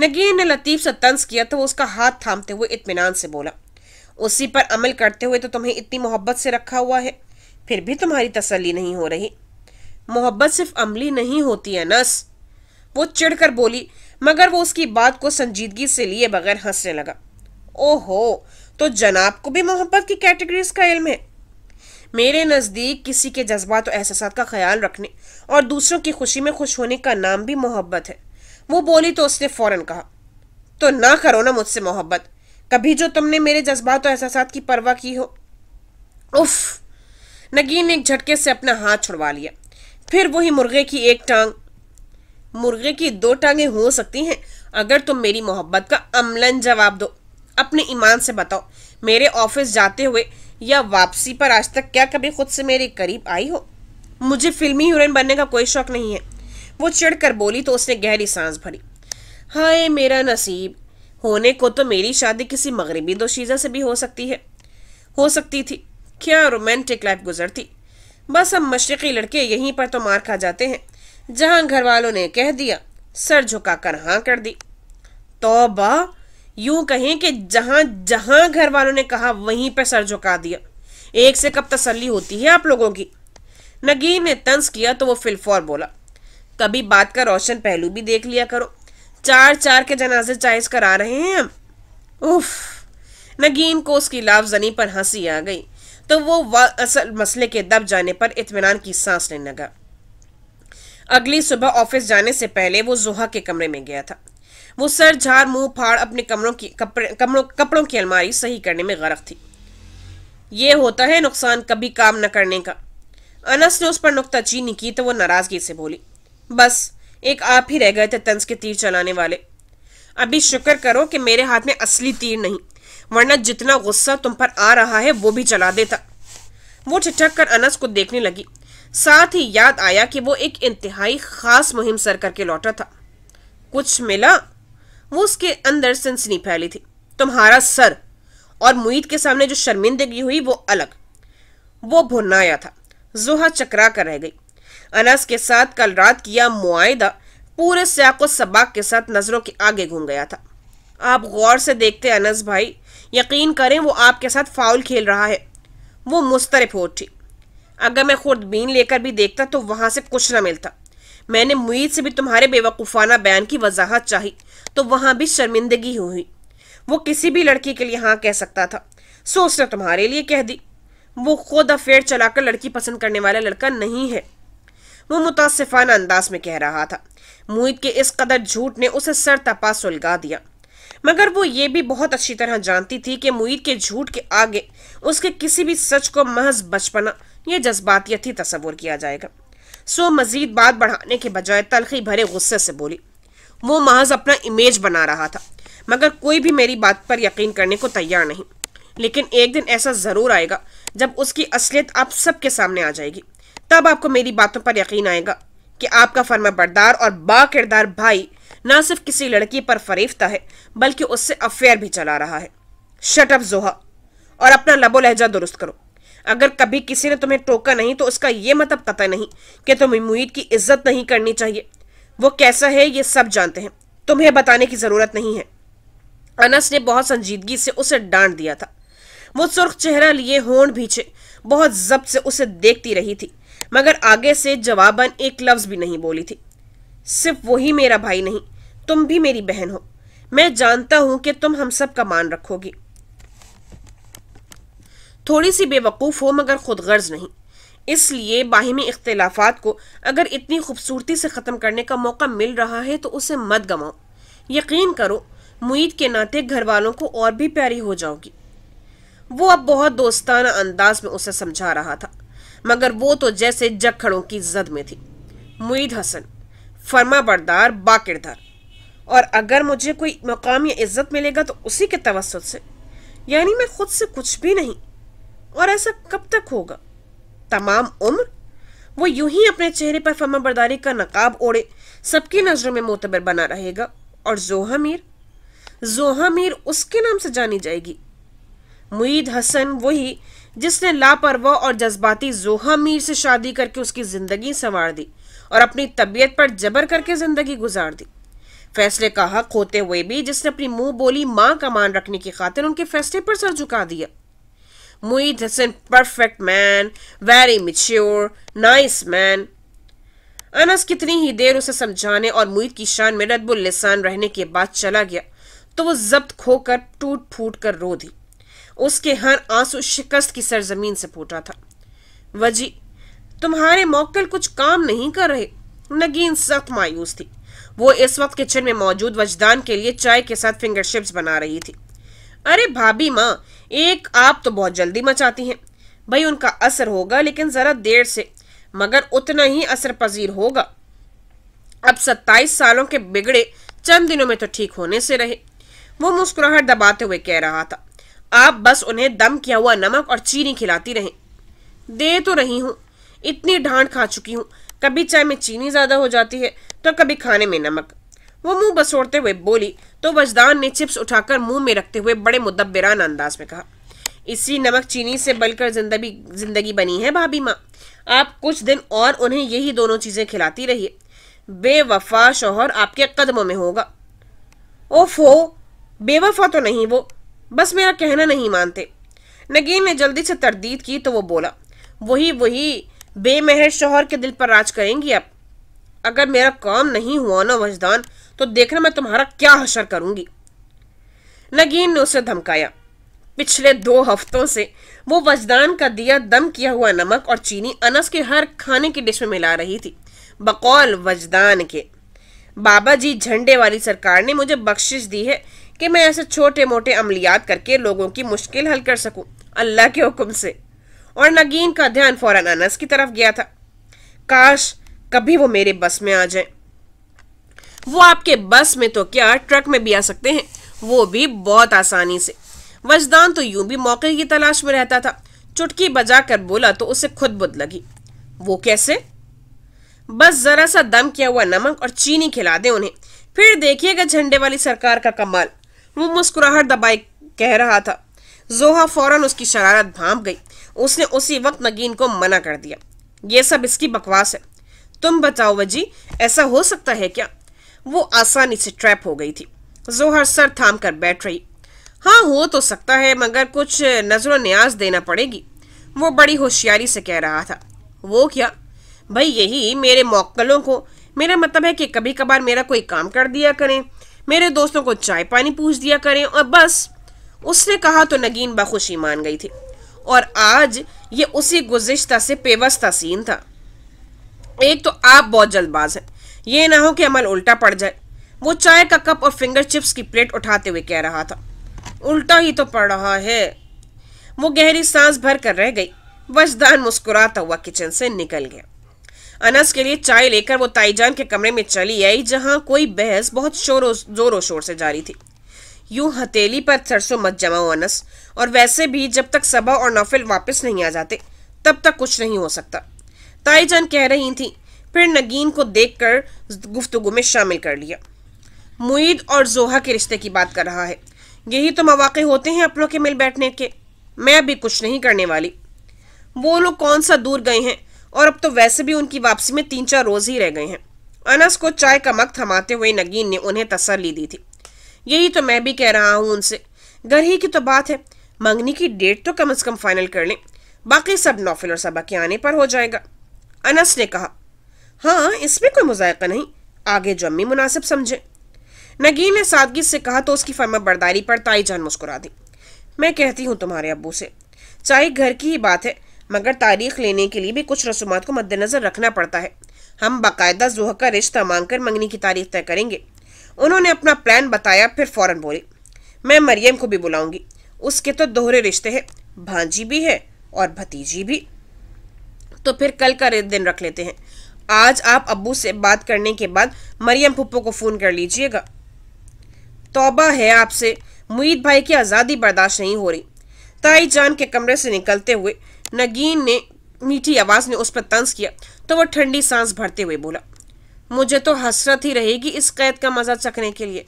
नगीर ने लतीफ़ से तंज किया तो वो उसका हाथ थामते हुए इतमान से बोला उसी पर अमल करते हुए तो तुम्हें इतनी मोहब्बत से रखा हुआ है फिर भी तुम्हारी तसल्ली नहीं हो रही मोहब्बत सिर्फ अमली नहीं होती है नस वो चिढ़कर बोली मगर वो उसकी बात को संजीदगी से लिए बगैर हंसने लगा ओहो तो जनाब को भी मोहब्बत की कैटेगरीज का इल्म है मेरे नज़दीक किसी के जज्बात और एहसास का ख्याल रखने और दूसरों की खुशी में खुश होने का नाम भी मोहब्बत है वो बोली तो उसने फ़ौरन कहा तो ना करो ना मुझसे मोहब्बत कभी जो तुमने मेरे जज्बात और एहसास की परवाह की हो उफ नगीन ने एक झटके से अपना हाथ छुड़वा लिया फिर वही मुर्गे की एक टांग मुर्गे की दो टांगे हो सकती हैं अगर तुम मेरी मोहब्बत का अमलन जवाब दो अपने ईमान से बताओ मेरे ऑफिस जाते हुए या वापसी पर आज तक क्या कभी खुद से मेरे करीब आई हो मुझे फिल्मी हीरोइन बनने का कोई शौक नहीं है वो चिढ़कर बोली तो उसने गहरी सांस भरी हाय मेरा नसीब होने को तो मेरी शादी किसी मगरबी दोशीजा से भी हो सकती है हो सकती थी क्या रोमांटिक लाइफ गुजरती बस हम मशरक़ी लड़के यहीं पर तो मार खा जाते हैं जहां घर वालों ने कह दिया सर झुकाकर हाँ कर दी बा यूं कहें कि जहां जहां घर वालों ने कहा वहीं पर सर झुका दिया एक से कब तसल्ली होती है आप लोगों की नगीन ने तंस किया तो वो फिलफौर बोला कभी बात का रोशन पहलू भी देख लिया करो चार चार के जनाजे चाइज करा रहे हैं हम उफ नगीन को उसकी लाफजनी पर हंसी आ गई तो वो असल मसले के दब जाने पर इतमान की सांस लेने लगा अगली सुबह ऑफिस जाने से पहले वो जोहा के कमरे में गया था वो सर झाड़ मुंह फाड़ अपने कमरों की कपड़े कमरों कपड़ों की अलमारी सही करने में गर्क थी ये होता है नुकसान कभी काम न करने का अनस ने उस पर चीनी की तो वो नाराज़गी से बोली बस एक आप ही रह गए थे तंज के तीर चलाने वाले अभी शुक्र करो कि मेरे हाथ में असली तीर नहीं वरना जितना गुस्सा तुम पर आ रहा है वो भी चला देता वो ठिठक कर अनस को देखने लगी साथ ही याद आया कि वो एक इंतहाई खास मुहिम सर करके लौटा था कुछ मिला वो उसके अंदर सिंसनी फैली थी तुम्हारा सर और मुईद के सामने जो शर्मिंदगी हुई वो अलग वो भुनाया था जोहा चकरा कर रह गई अनस के साथ कल रात किया मुआयदा पूरे सयाको सबाक के साथ नजरों के आगे घूम गया था आप गौर से देखते अनस भाई यकीन करें वो आपके साथ फाउल खेल रहा है वो मुस्तरफ हो उठी अगर मैं खुर्दबीन लेकर भी देखता तो वहाँ से कुछ ना मिलता मैंने मुईद से भी तुम्हारे बेवकूफ़ाना बयान की वजाहत चाही तो वहाँ भी शर्मिंदगी हुई वो किसी भी लड़की के लिए हाँ कह सकता था सो उसने तो तुम्हारे लिए कह दी वो खुद अफेयर चलाकर लड़की पसंद करने वाला लड़का नहीं है वो मुतासफाना अंदाज में कह रहा था मुईद के इस कदर झूठ ने उसे सर तपा सुलगा दिया मगर वो ये भी बहुत अच्छी तरह जानती थी कि मुईद के झूठ के आगे उसके किसी भी सच को महज बचपना यह जज्बातियत ही तस्वूर किया जाएगा सो मजीद बात बढ़ाने के बजाय तलखी भरे गुस्से से बोली वो महज अपना इमेज बना रहा था मगर कोई भी मेरी बात पर यकीन करने को तैयार नहीं लेकिन एक दिन ऐसा ज़रूर आएगा जब उसकी असलियत आप सबके सामने आ जाएगी तब आपको मेरी बातों पर यकीन आएगा कि आपका फर्मा बरदार और बाकिरदार भाई ना सिर्फ किसी लड़की पर फरीफता है बल्कि उससे अफेयर भी चला रहा है शटअप जोहा और अपना लबो लहजा दुरुस्त करो अगर कभी किसी ने तुम्हें टोका नहीं तो उसका यह मतलब पता नहीं कि तुम्हें मुईद की इज्जत नहीं करनी चाहिए वो कैसा है ये सब जानते हैं तुम्हें बताने की ज़रूरत नहीं है अनस ने बहुत संजीदगी से उसे डांट दिया था वो सुर्ख चेहरा लिए होंड भीछे बहुत जब्त से उसे देखती रही थी मगर आगे से जवाबन एक लफ्ज भी नहीं बोली थी सिर्फ वही मेरा भाई नहीं तुम भी मेरी बहन हो मैं जानता हूं कि तुम हम सब का मान रखोगी थोड़ी सी बेवकूफ़ हो मगर खुद गर्ज नहीं इसलिए बाहिमी इख्तलाफात को अगर इतनी खूबसूरती से ख़त्म करने का मौका मिल रहा है तो उसे मत गवाओ यकीन करो मुईद के नाते घर वालों को और भी प्यारी हो जाओगी वो अब बहुत दोस्ताना अंदाज में उसे समझा रहा था मगर वो तो जैसे जखड़ों की जद में थी मुईद हसन फर्मा बरदार बाकिरदार और अगर मुझे कोई मकाम या इज्जत मिलेगा तो उसी के तवसत से यानी मैं खुद से कुछ भी नहीं और ऐसा कब तक होगा तमाम उम्र वो यूं ही अपने चेहरे पर फर्मा बरदारी का नकाब ओढ़े सबकी नज़रों में मोतबर बना रहेगा और जोहा मीर जोहा मीर उसके नाम से जानी जाएगी मुईद हसन वही जिसने लापरवाह और जज्बाती जोहा मीर से शादी करके उसकी ज़िंदगी संवार दी और अपनी तबीयत पर जबर करके ज़िंदगी गुजार दी फैसले का हक होते हुए भी जिसने अपनी मुंह बोली माँ का मान रखने की खातिर उनके फैसले पर सर झुका दिया Muid Hasan perfect man very mature nice man Anas कितनी ही देर उसे समझाने और मुईद की शान में रदबुल रहने के बाद चला गया तो वो जब्त खोकर टूट फूट कर रो दी उसके हर आंसू शिकस्त की सरजमीन से फूटा था वजी तुम्हारे मोकल कुछ काम नहीं कर रहे नगीन सख्त मायूस थी वो इस वक्त किचन में मौजूद वजदान के लिए चाय के साथ फिंगरशिप्स बना रही थी अरे भाभी माँ एक आप तो बहुत जल्दी मचाती हैं भाई उनका असर होगा लेकिन ज़रा देर से मगर उतना ही असर पजीर होगा अब सत्ताईस सालों के बिगड़े चंद दिनों में तो ठीक होने से रहे वो मुस्कुराहट दबाते हुए कह रहा था आप बस उन्हें दम किया हुआ नमक और चीनी खिलाती रहें दे तो रही हूँ इतनी ढांड खा चुकी हूँ कभी चाय में चीनी ज़्यादा हो जाती है तो कभी खाने में नमक वो मुंह बसोड़ते हुए बोली तो वजदान ने चिप्स उठाकर मुंह में रखते हुए बड़े मुदब्बरान अंदाज में कहा इसी नमक चीनी से बलकर जिंदगी जिंदगी बनी है भाभी माँ आप कुछ दिन और उन्हें यही दोनों चीज़ें खिलाती रहिए बेवफा शोहर आपके कदमों में होगा ओफो बेवफा तो नहीं वो बस मेरा कहना नहीं मानते नगीन ने जल्दी से तरदीद की तो वो बोला वही वही बेमहर शोहर के दिल पर राज करेंगी आप अगर मेरा काम नहीं हुआ ना वजदान तो देखना मैं तुम्हारा क्या हशर करूंगी नगीन ने उसे धमकाया पिछले दो हफ्तों से वो वजदान का दिया दम किया हुआ नमक और चीनी अनस के हर खाने की डिश में मिला रही थी बकौल वजदान के बाबा जी झंडे वाली सरकार ने मुझे बख्शिश दी है कि मैं ऐसे छोटे मोटे अमलियात करके लोगों की मुश्किल हल कर सकूं अल्लाह के हुक्म से और नगीन का ध्यान फौरन अनस की तरफ गया था काश कभी वो मेरे बस में आ जाए वो आपके बस में तो क्या ट्रक में भी आ सकते हैं वो भी बहुत आसानी से वजदान तो यूं भी मौके की तलाश में रहता था चुटकी बजा कर बोला तो उसे खुद बुद लगी वो कैसे बस जरा सा दम किया हुआ नमक और चीनी खिला दे उन्हें फिर देखिएगा झंडे वाली सरकार का कमाल वो मुस्कुराहट दबाए कह रहा था जोहा फौरन उसकी शरारत भांप गई उसने उसी वक्त नगीन को मना कर दिया ये सब इसकी बकवास है तुम बताओ वजी ऐसा हो सकता है क्या वो आसानी से ट्रैप हो गई थी जोहर सर थाम कर बैठ रही हाँ हो तो सकता है मगर कुछ नजर न्याज देना पड़ेगी वो बड़ी होशियारी से कह रहा था वो क्या भाई यही मेरे मौकलों को मेरा मतलब है कि कभी कभार मेरा कोई काम कर दिया करें मेरे दोस्तों को चाय पानी पूछ दिया करें और बस उसने कहा तो नगीन बखुशी मान गई थी और आज ये उसी गुजश्ता से पेवस्ता सीन था एक तो आप बहुत जल्दबाज हैं ये ना हो कि अमल उल्टा पड़ जाए वो चाय का कप और फिंगर चिप्स की प्लेट उठाते हुए कह रहा था उल्टा ही तो पड़ रहा है वो गहरी सांस भर कर रह गई वजदान मुस्कुराता हुआ किचन से निकल गया अनस के लिए चाय लेकर वो ताईजान के कमरे में चली आई जहां कोई बहस बहुत शोरों जोरों शोर से जारी थी यूं हथेली पर सरसों मत जमाओ अनस और वैसे भी जब तक सबा और नफिल वापस नहीं आ जाते तब तक कुछ नहीं हो सकता ताईजान कह रही थी फिर नगीन को कर गुफ्तगु में शामिल कर लिया मुईद और जोहा के रिश्ते की बात कर रहा है यही तो मौाक़े होते हैं अपनों के मिल बैठने के मैं अभी कुछ नहीं करने वाली वो लोग कौन सा दूर गए हैं और अब तो वैसे भी उनकी वापसी में तीन चार रोज ही रह गए हैं अनस को चाय का मग थमाते हुए नगीन ने उन्हें तसल्ली दी थी यही तो मैं भी कह रहा हूँ उनसे घर ही की तो बात है मंगनी की डेट तो कम से कम फाइनल कर लें बाकी सब नौफिल और सबक के आने पर हो जाएगा अनस ने कहा हाँ इसमें कोई मुजायका नहीं आगे जो अम्मी मुनासिब समझे नगीन ने सादगी से कहा तो उसकी फर्मा बर्दारी पर ताई जान मुस्कुरा दी मैं कहती हूँ तुम्हारे अबू से चाहे घर की ही बात है मगर तारीख लेने के लिए भी कुछ रसूमात को मद्देनज़र रखना पड़ता है हम बाकायदा जूह का रिश्ता मांगकर मंगनी की तारीख तय करेंगे उन्होंने अपना प्लान बताया फिर फ़ौरन बोले मैं मरियम को भी बुलाऊंगी उसके तो दोहरे रिश्ते हैं भांजी भी है और भतीजी भी तो फिर कल का दिन रख लेते हैं आज आप अब्बू से बात करने के बाद मरियम पुप्पो को फ़ोन कर लीजिएगा तोबा है आपसे मुईद भाई की आज़ादी बर्दाश्त नहीं हो रही ताई जान के कमरे से निकलते हुए नगीन ने मीठी आवाज ने उस पर तंज किया तो वह ठंडी सांस भरते हुए बोला मुझे तो हसरत ही रहेगी इस कैद का मजा चखने के लिए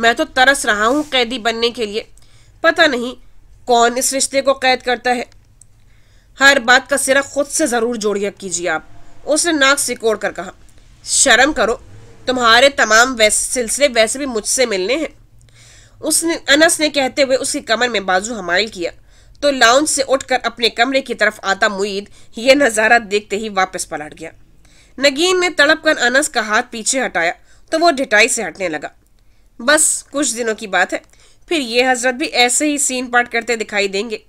मैं तो तरस रहा हूँ कैदी बनने के लिए पता नहीं कौन इस रिश्ते को कैद करता है हर बात का सिरा खुद से ज़रूर जोड़िया कीजिए आप उसने नाक सिकोड़ कर कहा शर्म करो तुम्हारे तमाम वैसे सिलसिले वैसे भी मुझसे मिलने हैं उसने अनस ने कहते हुए उसकी कमर में बाजू हमाइल किया तो लाउंज से उठकर अपने कमरे की तरफ आता मुईद यह नज़ारा देखते ही वापस पलट गया नगीन ने तड़प कर अनस का हाथ पीछे हटाया तो वो ढिटाई से हटने लगा बस कुछ दिनों की बात है फिर ये हजरत भी ऐसे ही सीन पाट करते दिखाई देंगे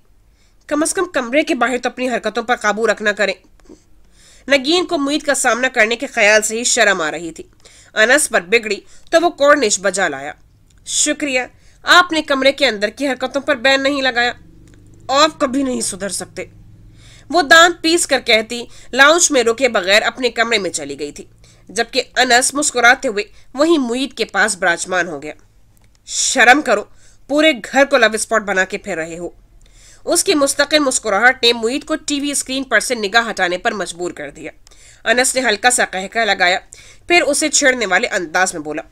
कम अज कम कमरे के बाहर तो अपनी हरकतों पर काबू रखना करें नगीन को मुईद का सामना करने के ख्याल से ही शर्म आ रही थी अनस पर बिगड़ी तो वो कॉर्निश बजा लाया शुक्रिया आपने कमरे के अंदर की हरकतों पर बैन नहीं लगाया आप कभी नहीं सुधर सकते वो दांत पीस कर कहती लाउंज में रुके बगैर अपने कमरे में चली गई थी जबकि अनस मुस्कुराते हुए वहीं मुईद के पास बराजमान हो गया शर्म करो पूरे घर को लव स्पॉट बना के फिर रहे हो उसकी मुस्तकिल मुस्कुराहट ने मुईद को टीवी स्क्रीन पर से निगाह हटाने पर मजबूर कर दिया अनस ने हल्का सा कहका लगाया फिर उसे छेड़ने वाले अंदाज में बोला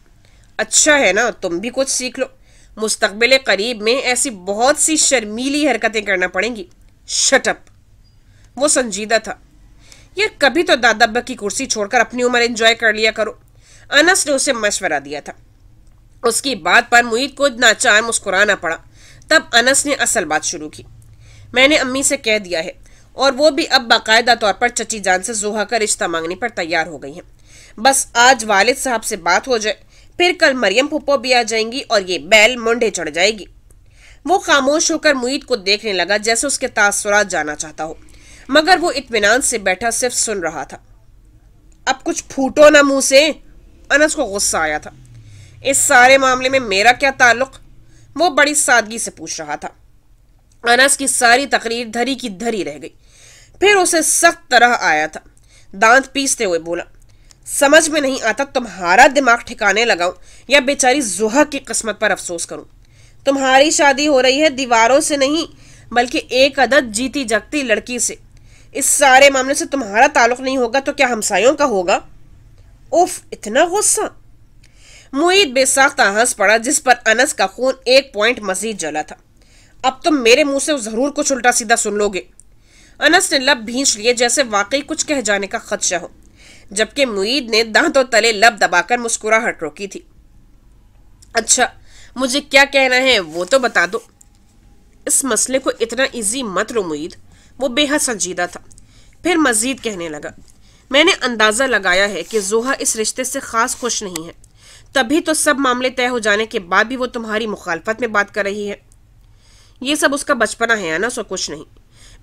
अच्छा है ना तुम भी कुछ सीख लो मुस्तबिल करीब में ऐसी बहुत सी शर्मीली हरकतें करना पड़ेंगी शटअप वो संजीदा था यार कभी तो दादाबा की कुर्सी छोड़कर अपनी उम्र एंजॉय कर लिया करो अनस ने उसे मशवरा दिया था उसकी बात पर मुहित को नाचार मुस्कुराना पड़ा तब अनस ने असल बात शुरू की मैंने अम्मी से कह दिया है और वो भी अब बाकायदा तौर पर चची जान से जोहा का रिश्ता मांगने पर तैयार हो गई हैं बस आज वालिद साहब से बात हो जाए फिर कल मरियम फुप्पो भी आ जाएंगी और ये बैल मुंडे चढ़ जाएगी वो खामोश होकर मुईद को देखने लगा जैसे उसके तासरा जाना चाहता हो मगर वो इतमान से बैठा सिर्फ सुन रहा था अब कुछ फूटो ना मुंह से अनस को गुस्सा आया था इस सारे मामले में मेरा क्या ताल्लुक वो बड़ी सादगी से पूछ रहा था अनस की सारी तकरीर धरी की धरी रह गई फिर उसे सख्त तरह आया था दांत पीसते हुए बोला समझ में नहीं आता तुम्हारा दिमाग ठिकाने लगाऊं या बेचारी जुहा की किस्मत पर अफसोस करूं तुम्हारी शादी हो रही है दीवारों से नहीं बल्कि एक अदद जीती जगती लड़की से इस सारे मामले से तुम्हारा ताल्लुक नहीं होगा तो क्या हमसायों का होगा उफ इतना गुस्सा मुईद बेसाख्त हंस पड़ा जिस पर अनस का खून एक पॉइंट मजीद जला था अब तुम मेरे मुंह से जरूर कुछ उल्टा सीधा सुन लोगे अनस ने लब भींच लिए जैसे वाकई कुछ कह जाने का खदशा हो जबकि मुईद ने दांतों तले लब दबाकर मुस्कुराहट रोकी थी अच्छा मुझे क्या कहना है वो तो बता दो इस मसले को इतना इजी मत रो मुईद वो बेहद संजीदा था फिर मजीद कहने लगा मैंने अंदाज़ा लगाया है कि जोहा इस रिश्ते से ख़ास खुश नहीं है तभी तो सब मामले तय हो जाने के बाद भी वो तुम्हारी मुखालफत में बात कर रही है ये सब उसका बचपना है ना सो कुछ नहीं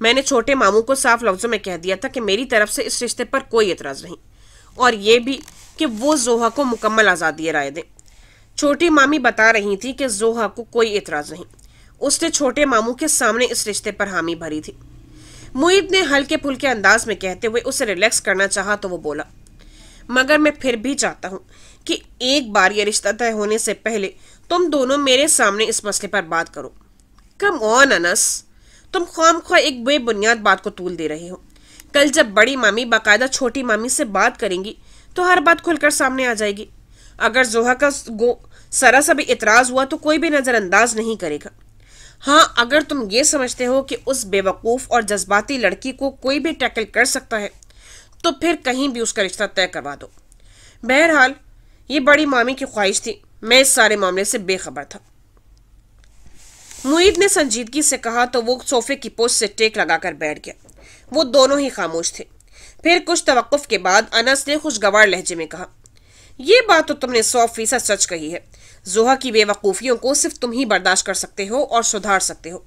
मैंने छोटे मामू को साफ लफ्ज़ों में कह दिया था कि मेरी तरफ से इस रिश्ते पर कोई एतराज़ नहीं और ये भी कि वो जोहा को मुकम्मल आज़ादी राय दें छोटी मामी बता रही थी कि जोहा को कोई एतराज़ नहीं उसने छोटे मामू के सामने इस रिश्ते पर हामी भरी थी मुईद ने हल्के फुल्के अंदाज में कहते हुए उसे रिलैक्स करना चाहा तो वो बोला मगर मैं फिर भी चाहता हूँ कि एक बार यह रिश्ता तय होने से पहले तुम दोनों मेरे सामने इस मसले पर बात करो कम ऑन अनस तुम खाम खा एक बेबुनियाद बात को तूल दे रहे हो कल जब बड़ी मामी बाकायदा छोटी मामी से बात करेंगी तो हर बात खुलकर सामने आ जाएगी अगर जोहा का गो सरा सा भी इतराज़ हुआ तो कोई भी नज़रअंदाज नहीं करेगा हाँ अगर तुम ये समझते हो कि उस बेवकूफ़ और जज्बाती लड़की को कोई भी टैकल कर सकता है तो फिर कहीं भी उसका रिश्ता तय करवा दो बहरहाल ये बड़ी मामी की ख्वाहिश थी मैं इस सारे मामले से बेखबर था मुईद ने संजीदगी से कहा तो वो सोफे की पोस्ट से टेक लगाकर बैठ गया वो दोनों ही खामोश थे फिर कुछ तवक़ के बाद अनस ने खुशगवार लहजे में कहा यह बात तो तुमने सौ फीसद सच कही है जोहा की बेवकूफ़ियों को सिर्फ तुम ही बर्दाश्त कर सकते हो और सुधार सकते हो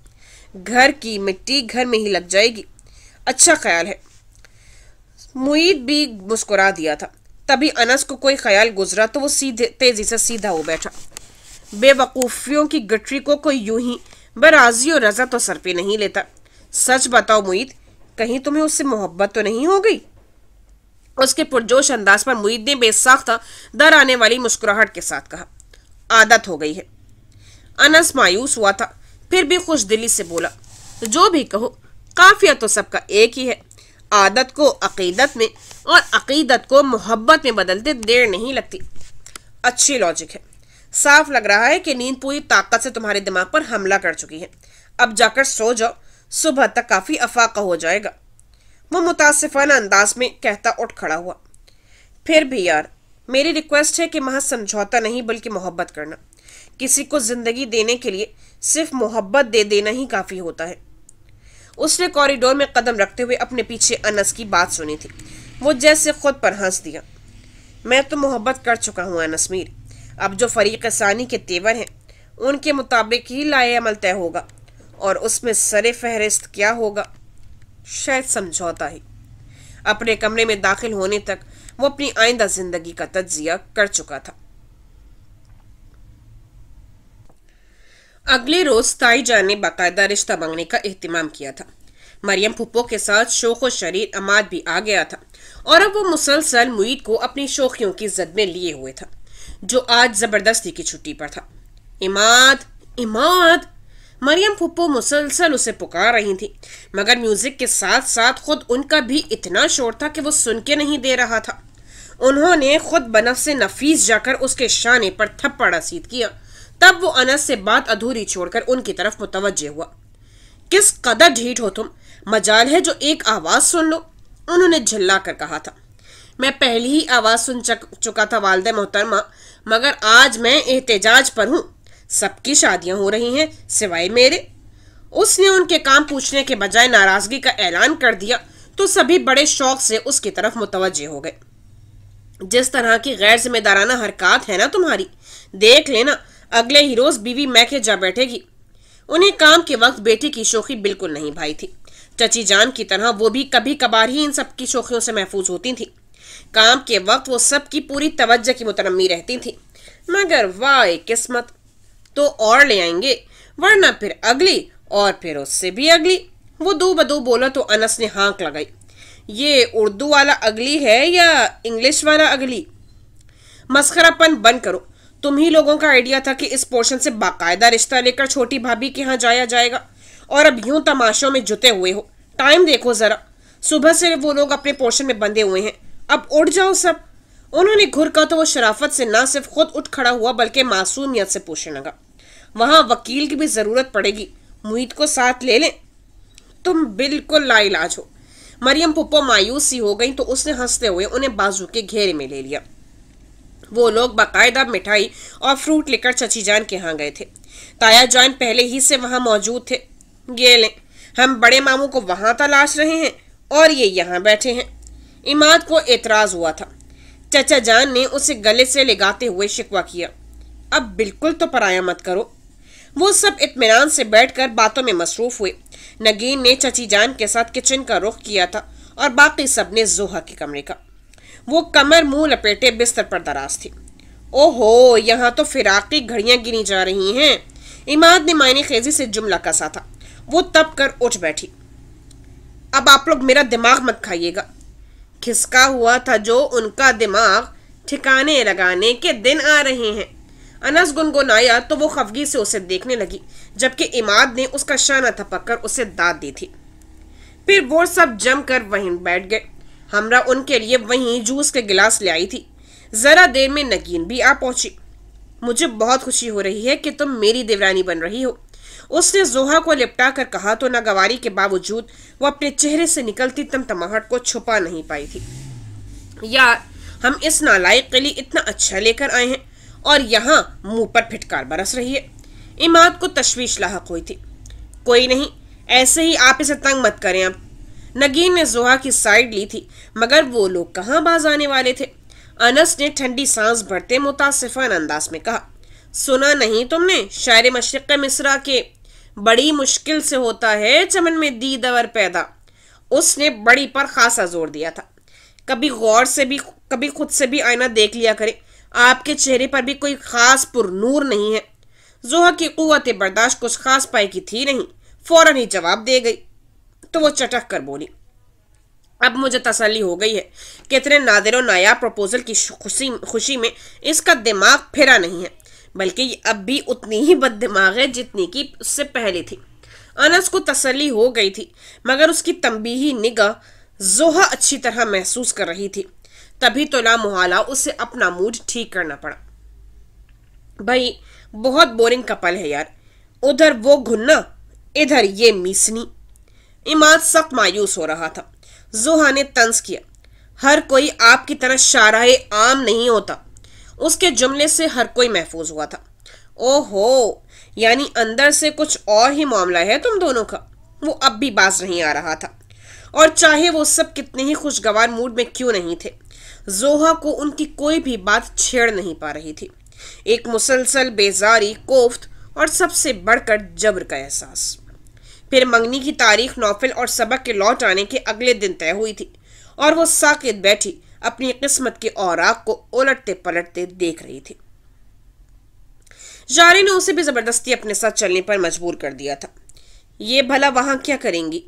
घर की मिट्टी घर में ही लग जाएगी अच्छा ख्याल है मुईद भी मुस्कुरा दिया था तभी अनस को कोई ख्याल गुजरा तो वो सीधे तेज़ी से सीधा हो बैठा बेवकूफ़ियों की गटरी को कोई यूं ही बराजी और रजा तो सर पे नहीं लेता सच बताओ मुईद कहीं तुम्हें उससे मोहब्बत तो नहीं हो गई उसके पुरजोश अंदाज पर मुईद ने बेसाख्ता दर आने वाली मुस्कुराहट के साथ कहा आदत हो गई है अनस मायूस हुआ था फिर भी खुश दिली से बोला जो भी कहो काफिया तो सबका एक ही है आदत को अकीदत में और अकीदत को मोहब्बत में बदलते देर नहीं लगती अच्छी लॉजिक है साफ लग रहा है कि नींद पूरी ताकत से तुम्हारे दिमाग पर हमला कर चुकी है अब जाकर सो जाओ सुबह तक काफ़ी अफाका हो जाएगा वो मुतासफाना अंदाज में कहता उठ खड़ा हुआ फिर भी यार मेरी रिक्वेस्ट है कि महा समझौता नहीं बल्कि मोहब्बत करना किसी को ज़िंदगी देने के लिए सिर्फ मोहब्बत दे देना ही काफ़ी होता है उसने कॉरिडोर में कदम रखते हुए अपने पीछे अनस की बात सुनी थी वो जैसे खुद पर हंस दिया मैं तो मोहब्बत कर चुका हूँ अनस मीर अब जो फरीक सानी के तेवर हैं उनके मुताबिक ही लाए अमल तय होगा और उसमें सर फहरिस्त क्या होगा शायद समझौता ही अपने कमरे में दाखिल होने तक वो अपनी आइंदा जिंदगी का तजिया कर चुका था अगले रोज जान ने बाकायदा रिश्ता मांगने का अहतमाम किया था मरियम पुप्पो के साथ शोखो शरीर अमाद भी आ गया था और अब वो मुसलसल मुईद को अपनी शोखियों की जद में लिए हुए था जो आज जबरदस्ती की छुट्टी पर था इमाद इमाद मरियम फुप्पो मुसलसल उसे पुकार रही थी मगर म्यूजिक के साथ साथ खुद उनका भी इतना शोर था कि वो सुन के नहीं दे रहा था उन्होंने खुद बनफ से नफीस जाकर उसके शाने पर थप्पड़ रसीद किया तब वो अनस से बात अधूरी छोड़कर उनकी तरफ मुतवजह हुआ किस कदर ढीठ हो तुम मजाल है जो एक आवाज़ सुन लो उन्होंने झल्ला कर कहा था मैं पहली ही आवाज़ सुन चुका था वालद मोहतरमा मगर आज मैं एहतजाज पर हूँ सबकी शादियां हो रही हैं सिवाय मेरे उसने उनके काम पूछने के बजाय नाराजगी का ऐलान कर दिया तो सभी बड़े शौक से उसकी तरफ मुतवजे हो गए जिस तरह की गैर जिम्मेदाराना हरकत है ना तुम्हारी देख लेना अगले ही रोज बीवी मैके जा बैठेगी उन्हें काम के वक्त बेटी की शोखी बिल्कुल नहीं भाई थी चची जान की तरह वो भी कभी कभार ही इन सब की शोखियों से महफूज होती थी काम के वक्त वो सबकी पूरी तवज्जो की मुतनमी रहती थी मगर वाह किस्मत तो और ले आएंगे वरना फिर अगली और फिर उससे भी अगली वो दो बदो बोला तो अनस ने हाँक लगाई ये उर्दू वाला अगली है या इंग्लिश वाला अगली मस्खरापन बंद करो तुम ही लोगों का आइडिया था कि इस पोर्शन से बाकायदा रिश्ता लेकर छोटी भाभी के यहाँ जाया जाएगा और अब यूं तमाशों में जुटे हुए हो टाइम देखो ज़रा सुबह से वो लोग अपने पोर्शन में बंधे हुए हैं अब उठ जाओ सब उन्होंने घुर कहा तो वो शराफत से ना सिर्फ खुद उठ खड़ा हुआ बल्कि मासूमियत से पूछने लगा वहाँ वकील की भी ज़रूरत पड़ेगी मुहित को साथ ले लें तुम बिल्कुल लाइलाज हो मरियम पुप्पो मायूस सी हो गई तो उसने हंसते हुए उन्हें बाजू के घेरे में ले लिया वो लोग बाकायदा मिठाई और फ्रूट लेकर चची जान के यहाँ गए थे ताया जान पहले ही से वहाँ मौजूद थे ये लें हम बड़े मामू को वहाँ तलाश रहे हैं और ये यहाँ बैठे हैं इमाद को एतराज़ हुआ था चचा जान ने उसे गले से लगाते हुए शिकवा किया अब बिल्कुल तो पराया मत करो वो सब इतमान से बैठकर बातों में मसरूफ हुए नगीन ने चची जान के साथ किचन का रुख किया था और बाकी सब ने जोहा के कमरे का वो कमर मुंह लपेटे बिस्तर पर दराज थी ओहो यहाँ तो फिराकी घड़ियाँ गिनी जा रही हैं इमाद ने मायने खेजी से जुमला कसा था वो तब कर उठ बैठी अब आप लोग मेरा दिमाग मत खाइएगा खिसका हुआ था जो उनका दिमाग ठिकाने लगाने के दिन आ रहे हैं अनस गुनगुनाया तो वो खफगी से उसे देखने लगी जबकि इमाद ने उसका शाना थपक कर उसे दाद दी थी फिर वो सब जम कर वहीं बैठ गए हमरा उनके लिए वहीं जूस के गिलास ले आई थी ज़रा देर में नगीन भी आ पहुंची मुझे बहुत खुशी हो रही है कि तुम मेरी देवरानी बन रही हो उसने जोहा को लिपटा कर कहा तो नागवारी के बावजूद वो अपने चेहरे से निकलती तमतमाहट को छुपा नहीं पाई थी यार हम इस नालायक के लिए इतना अच्छा लेकर आए हैं और यहाँ मुंह पर फिटकार बरस रही है इमाद को तशवीश लाक हुई थी कोई नहीं ऐसे ही आप इसे तंग मत करें अब नगीन ने जोहा की साइड ली थी मगर वो लोग कहाँ बाज आने वाले थे अनस ने ठंडी सांस भरते मुतासिफान अंदाज में कहा सुना नहीं तुमने शायर मशरक़ मिसरा के बड़ी मुश्किल से होता है चमन में दीदवर पैदा उसने बड़ी पर खासा जोर दिया था कभी गौर से भी कभी खुद से भी आईना देख लिया करे आपके चेहरे पर भी कोई ख़ास पुर नूर नहीं है जोहा की कुत बर्दाश्त कुछ ख़ास पाए की थी नहीं फौरन ही जवाब दे गई तो वो चटक कर बोली अब मुझे तसली हो गई है कितने नादिर नायाब प्रपोज़ल की खुशी खुशी में इसका दिमाग फिरा नहीं है बल्कि अब भी उतनी ही बददिमाग है जितनी कि उससे पहले थी अनस को तसली हो गई थी मगर उसकी तंबीही निगाह जोहा अच्छी तरह महसूस कर रही थी तभी तो लामोहाला उसे अपना मूड ठीक करना पड़ा भाई बहुत बोरिंग कपल है यार उधर वो घुन्ना इधर ये मीसनी इमाद सख्त मायूस हो रहा था जोहा ने तंज किया हर कोई आपकी तरह शारा आम नहीं होता उसके जुमले से हर कोई महफूज हुआ था ओहो यानी अंदर से कुछ और ही मामला है तुम दोनों का वो अब भी बाज नहीं आ रहा था और चाहे वो सब कितने ही खुशगवार मूड में क्यों नहीं थे जोहा को उनकी कोई भी बात छेड़ नहीं पा रही थी एक मुसलसल बेजारी कोफ्त और सबसे बढ़कर जबर का एहसास फिर मंगनी की तारीख नौफिल और सबक के लौट आने के अगले दिन तय हुई थी और वो साकेत बैठी अपनी किस्मत के औराक को उलटते पलटते देख रही थी जारी ने उसे भी जबरदस्ती अपने साथ चलने पर मजबूर कर दिया था ये भला वहां क्या करेंगी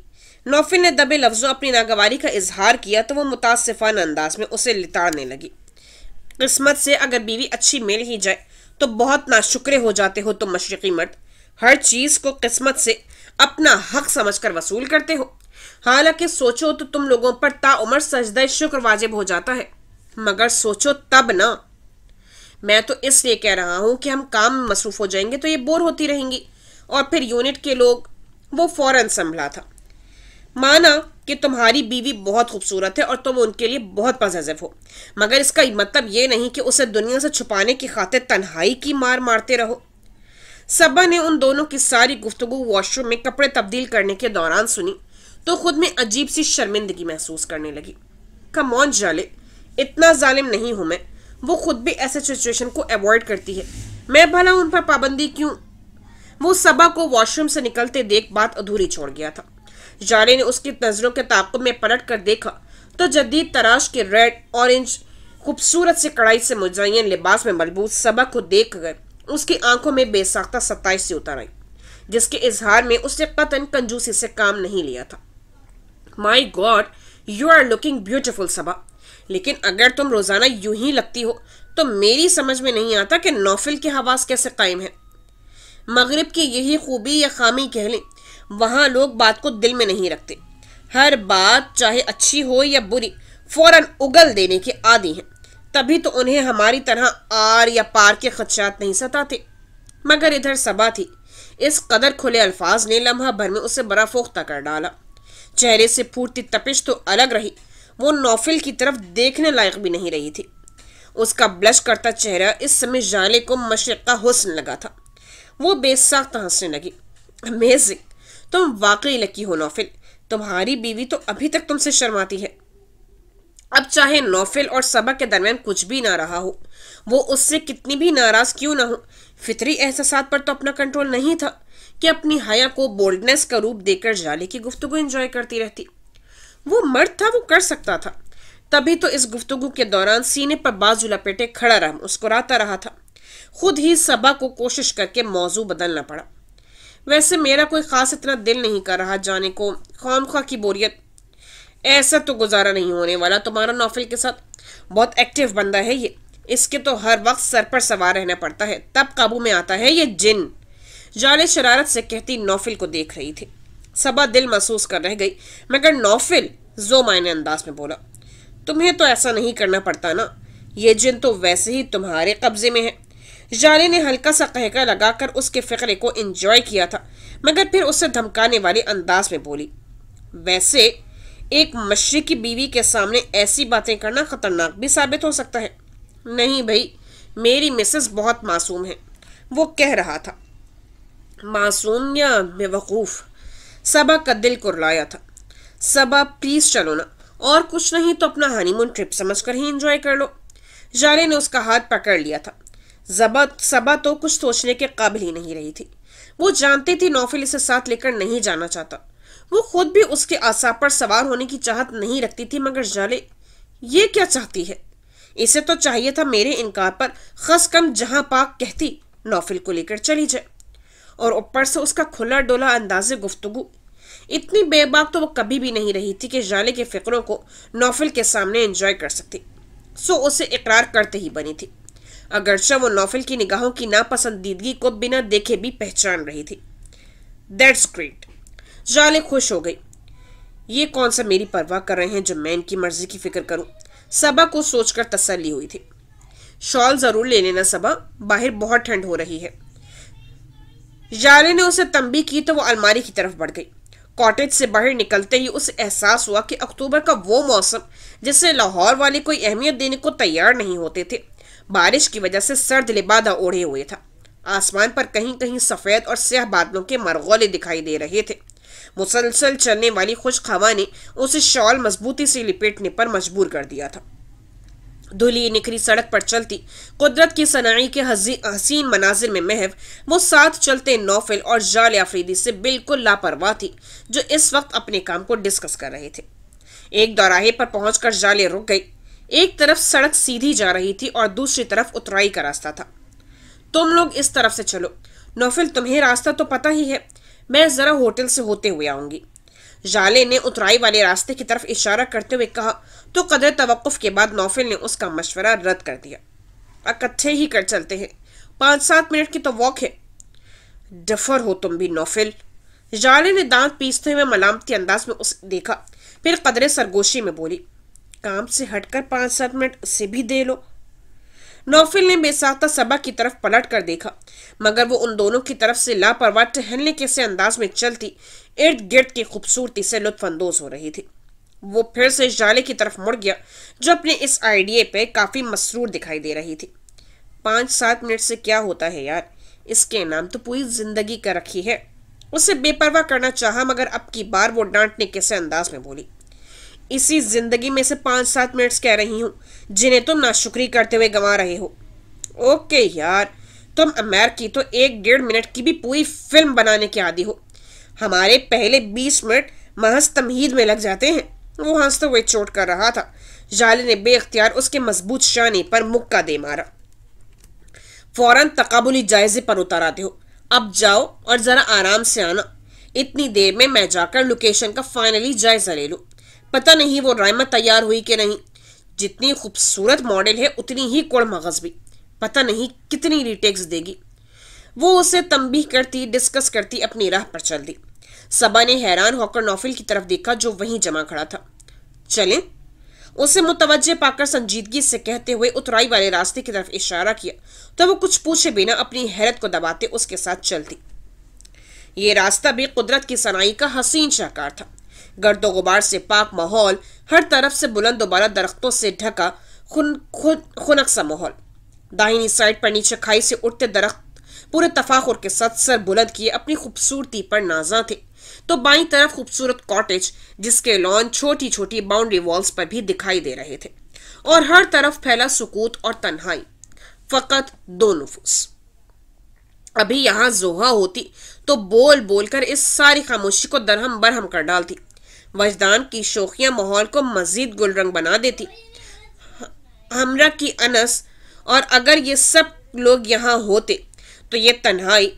नौफिल ने दबे लफ्जों अपनी नागवारी का इजहार किया तो वो मुतासफान अंदाज में उसे लिताड़ने लगी किस्मत से अगर बीवी अच्छी मिल ही जाए तो बहुत नाशुक्रे हो जाते हो तो मशरकी मर्द हर चीज को किस्मत से अपना हक समझकर वसूल करते हो हालांकि सोचो तो तुम लोगों पर ताउमर सजदा शुक्र वाजिब हो जाता है मगर सोचो तब ना मैं तो इसलिए कह रहा हूँ कि हम काम में मसरूफ हो जाएंगे तो ये बोर होती रहेंगी और फिर यूनिट के लोग वो फौरन संभला था माना कि तुम्हारी बीवी बहुत खूबसूरत है और तुम उनके लिए बहुत पजेजिव हो मगर इसका मतलब ये नहीं कि उसे दुनिया से छुपाने की खातिर तन्हाई की मार मारते रहो सबा ने उन दोनों की सारी गुफ्तु वॉशरूम में कपड़े तब्दील करने के दौरान सुनी तो खुद में अजीब सी शर्मिंदगी महसूस करने लगी कमौन जाले इतना जालिम नहीं हूं मैं वो खुद भी ऐसे सिचुएशन को अवॉइड करती है मैं भला उन पर पाबंदी क्यों वो सबा को वॉशरूम से निकलते देख बात अधूरी छोड़ गया था जाले ने उसकी नज़रों के ताकुब में पलट कर देखा तो जदीद तराश के रेड ऑरेंज खूबसूरत से कढ़ाई से मुजयन लिबास में मलबूत सबा को देख कर उसकी आंखों में बेसाख्ता सताइश से उतर आई जिसके इजहार में उसने कतन कंजूसी से काम नहीं लिया था my god you are looking beautiful Saba लेकिन अगर तुम रोज़ाना यूं ही लगती हो तो मेरी समझ में नहीं आता कि नौफिल के हवास कैसे कायम है मगरब की यही खूबी या खामी कह लें वहाँ लोग बात को दिल में नहीं रखते हर बात चाहे अच्छी हो या बुरी फौरन उगल देने के आदि हैं तभी तो उन्हें हमारी तरह आर या पार के खदशात नहीं सताते मगर इधर सबा थी इस कदर खुले अल्फाज ने लम्हा भर में उसे बड़ा फोख्ता कर डाला चेहरे से फूटती तपिश तो अलग रही वो नौफिल की तरफ देखने लायक भी नहीं रही थी उसका ब्लश करता चेहरा इस समय जाले को मशरक का लगा था वो बेसाख्त हंसने लगी अमेजिंग तुम वाकई लकी हो नौफिल तुम्हारी बीवी तो अभी तक तुमसे शर्माती है अब चाहे नौफिल और सबक के दरमियान कुछ भी ना रहा हो वो उससे कितनी भी नाराज क्यों ना हो फितरी एहसास पर तो अपना कंट्रोल नहीं था कि अपनी हया को बोल्डनेस का रूप देकर जाले की गुफ्तगु एंजॉय करती रहती वो मर्द था वो कर सकता था तभी तो इस गुफ्तगु के दौरान सीने पर बाजू लपेटे खड़ा रहा मुस्कुराता रहा था खुद ही सबा को कोशिश करके मौजू बदलना पड़ा वैसे मेरा कोई ख़ास इतना दिल नहीं कर रहा जाने को खाम खा की बोरियत ऐसा तो गुजारा नहीं होने वाला तुम्हारा नौफिल के साथ बहुत एक्टिव बंदा है ये इसके तो हर वक्त सर पर सवार रहना पड़ता है तब काबू में आता है ये जिन जाले शरारत से कहती नौफिल को देख रही थी सबा दिल महसूस कर रह गई मगर नौफिल जो मायने अंदाज में बोला तुम्हें तो ऐसा नहीं करना पड़ता ना ये जिन तो वैसे ही तुम्हारे कब्जे में है जाले ने हल्का सा कहका लगाकर उसके फ़िक्रे को इंजॉय किया था मगर फिर उससे धमकाने वाले अंदाज में बोली वैसे एक मशरक़ी बीवी के सामने ऐसी बातें करना ख़तरनाक भी साबित हो सकता है नहीं भाई मेरी मिसेस बहुत मासूम है वो कह रहा था मासूम या बेवकूफ़ सबा का दिल कुरलाया था सबा प्लीज़ चलो ना और कुछ नहीं तो अपना हनीमून ट्रिप समझकर ही एंजॉय कर लो जाले ने उसका हाथ पकड़ लिया था जबा सबा तो कुछ सोचने के काबिल ही नहीं रही थी वो जानती थी नौफिल इसे साथ लेकर नहीं जाना चाहता वो खुद भी उसके आसाब पर सवार होने की चाहत नहीं रखती थी मगर जाले ये क्या चाहती है इसे तो चाहिए था मेरे इनकार पर खस कम जहां पाक कहती नौफिल को लेकर चली जाए और ऊपर से उसका खुला डोला अंदाज गुफ्तगु इतनी बेबाक तो वो कभी भी नहीं रही थी कि जाले के फ़िक्रों को नौफिल के सामने इंजॉय कर सकती सो उसे इकरार करते ही बनी थी अगरचा वो नौफिल की निगाहों की नापसंदीदगी को बिना देखे भी पहचान रही थी दैट्स ग्रेट जाले खुश हो गई ये कौन सा मेरी परवाह कर रहे हैं जो मैं इनकी मर्जी की फिक्र करूं सबा को सोचकर तसल्ली हुई थी शॉल ज़रूर ले लेना सबा बाहर बहुत ठंड हो रही है यारे ने उसे तंबी की तो वो अलमारी की तरफ बढ़ गई कॉटेज से बाहर निकलते ही उसे एहसास हुआ कि अक्टूबर का वो मौसम जिसे लाहौर वाले कोई अहमियत देने को तैयार नहीं होते थे बारिश की वजह से सर्द लिबादा ओढ़े हुए था आसमान पर कहीं कहीं सफ़ेद और स्याह बादलों के मरगोले दिखाई दे रहे थे मुसलसल चलने वाली खुश खवा ने उसे शॉल मजबूती से लिपेटने पर मजबूर कर दिया था धुली निखरी सड़क पर चलती कुदरत की सनाई के हसीन मनाजिर में महव वो साथ चलते नौफिल और जाल आफरीदी से बिल्कुल लापरवाह थी जो इस वक्त अपने काम को डिस्कस कर रहे थे एक दौराहे पर पहुंचकर जाले रुक गई एक तरफ सड़क सीधी जा रही थी और दूसरी तरफ उतराई का रास्ता था तुम लोग इस तरफ से चलो नौफिल तुम्हें रास्ता तो पता ही है मैं ज़रा होटल से होते हुए आऊंगी जाले ने उतराई वाले रास्ते की तरफ इशारा करते हुए कहा तो कदर तवक़ के बाद नौफिल ने उसका मशवरा रद्द कर दिया इकट्ठे ही कर चलते हैं पाँच सात मिनट की तो वॉक है डफर हो तुम भी नौफिल जाले ने दांत पीसते हुए मलामती अंदाज में उसे देखा फिर कदरे सरगोशी में बोली काम से हटकर पाँच सात मिनट उसे भी दे लो नौफिल ने बेसाख्ता सबा की तरफ पलट कर देखा मगर वो उन दोनों की तरफ से लापरवाह टहलने के से अंदाज में चलती इर्द गिर्द की खूबसूरती से लुत्फानंदोज हो रही थी वो फिर से जाले की तरफ मुड़ गया जो अपने इस आइडिया पे काफ़ी मसरूर दिखाई दे रही थी पांच सात मिनट से क्या होता है यार इसके नाम तो पूरी जिंदगी कर रखी है उसे बेपरवाह करना चाहा मगर अब की बार वो डांटने कैसे अंदाज में बोली इसी जिंदगी में से पांच सात मिनट्स कह रही हूँ जिन्हें तुम नाशुक्री करते हुए गंवा रहे हो ओके यार तुम अमेरिकी तो एक डेढ़ मिनट की भी पूरी फिल्म बनाने के आदि हो हमारे पहले बीस मिनट महज तमहीद में लग जाते हैं वो हंसते हुए चोट कर रहा था जाले ने बेख्तियार उसके मजबूत शाने पर मुक्का दे मारा फौरन तकबुली जायजे पर उतर आते हो अब जाओ और जरा आराम से आना इतनी देर में मैं जाकर लोकेशन का फाइनली जायजा ले लू पता नहीं वो रायमा तैयार हुई कि नहीं जितनी खूबसूरत मॉडल है उतनी ही कोड़ मगज भी पता नहीं कितनी रिटेक्स देगी वो उसे तंबीह करती डिस्कस करती अपनी राह पर चल दी सबा ने हैरान होकर नौफिल की तरफ देखा जो वहीं जमा खड़ा था चलें उसे मुतवजे पाकर संजीदगी से कहते हुए उतराई वाले रास्ते की तरफ इशारा किया तो वो कुछ पूछे बिना अपनी हैरत को दबाते उसके साथ चलती ये रास्ता भी कुदरत की सनाई का हसीन शाहकार था गर्दो गुबार से पाक माहौल हर तरफ से बुलंद दोबारा दरख्तों से ढका खुन खुन खुनक सा माहौल दाहिनी साइड पर नीचे खाई से उठते दरख्त पूरे तफाखुर के साथ सर बुलंद किए अपनी खूबसूरती पर नाजा थे तो बाई तरफ खूबसूरत कॉटेज जिसके लॉन छोटी छोटी बाउंड्री वॉल्स पर भी दिखाई दे रहे थे और हर तरफ फैला सुकूत और तन्हाई फकत दो नफूस अभी यहां जोहा होती तो बोल बोलकर इस सारी खामोशी को दरहम बरहम कर डालती वजदान की शोखिया माहौल को मजीद गुलरंग बना देती हमरा की अनस और अगर ये सब लोग यहाँ होते तो ये तन्हाई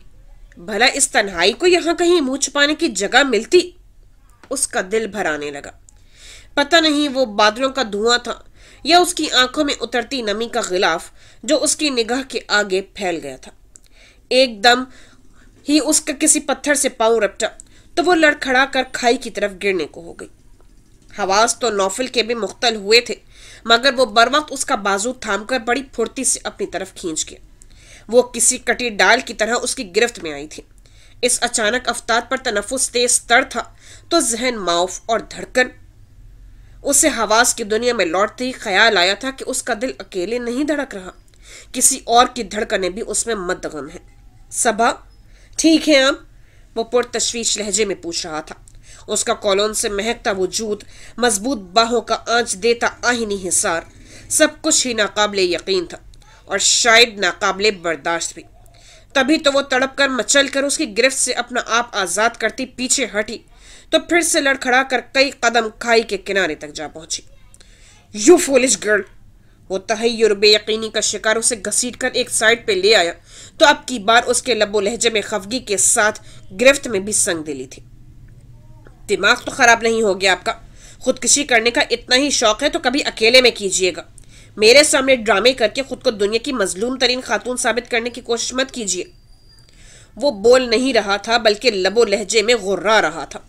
भला इस तन्हाई को यहां कहीं मुंह छुपाने की जगह मिलती उसका दिल भराने लगा पता नहीं वो बादलों का धुआं था या उसकी आंखों में उतरती नमी का गिलाफ जो उसकी निगाह के आगे फैल गया था एकदम ही उसका किसी पत्थर से पांव रपटा तो वो लड़खड़ा कर खाई की तरफ गिरने को हो गई हवास तो नौफिल के भी मुख्तल हुए थे मगर वो बर वक्त उसका बाजू थामकर बड़ी फुर्ती से अपनी तरफ खींच गया वो किसी कटी डाल की तरह उसकी गिरफ्त में आई थी इस अचानक अवतार पर तनफुस तेज तर था तो जहन माउफ और धड़कन उसे हवास की दुनिया में लौटते ही ख्याल आया था कि उसका दिल अकेले नहीं धड़क रहा किसी और की धड़कने भी उसमें मदगम है सबा ठीक है आप वो तश्वीश लहजे में पूछ रहा था उसका कॉलोन से महकता वजूद मजबूत बाहों का आंच देता आहिनी हिसार सब कुछ ही नाकाबले यकीन था और शायद नाकबले बर्दाश्त भी तभी तो वो तड़प कर मचल कर उसकी गिरफ्त से अपना आप आज़ाद करती पीछे हटी तो फिर से लड़खड़ा कर कई कदम खाई के किनारे तक जा पहुंची यू फोलिश गर्ल वो तहैर बेयकनी का शिकार उसे घसीट कर एक साइड पे ले आया तो अब की बार उसके लबो लहजे में खफगी के साथ गिरफ्त में भी संग दिली थी दिमाग तो खराब नहीं हो गया आपका खुदकुशी करने का इतना ही शौक है तो कभी अकेले में कीजिएगा मेरे सामने ड्रामे करके खुद को दुनिया की मजलूम तरीन खातून साबित करने की कोशिश मत कीजिए वो बोल नहीं रहा था बल्कि लबो लहजे में गुर्रा रहा था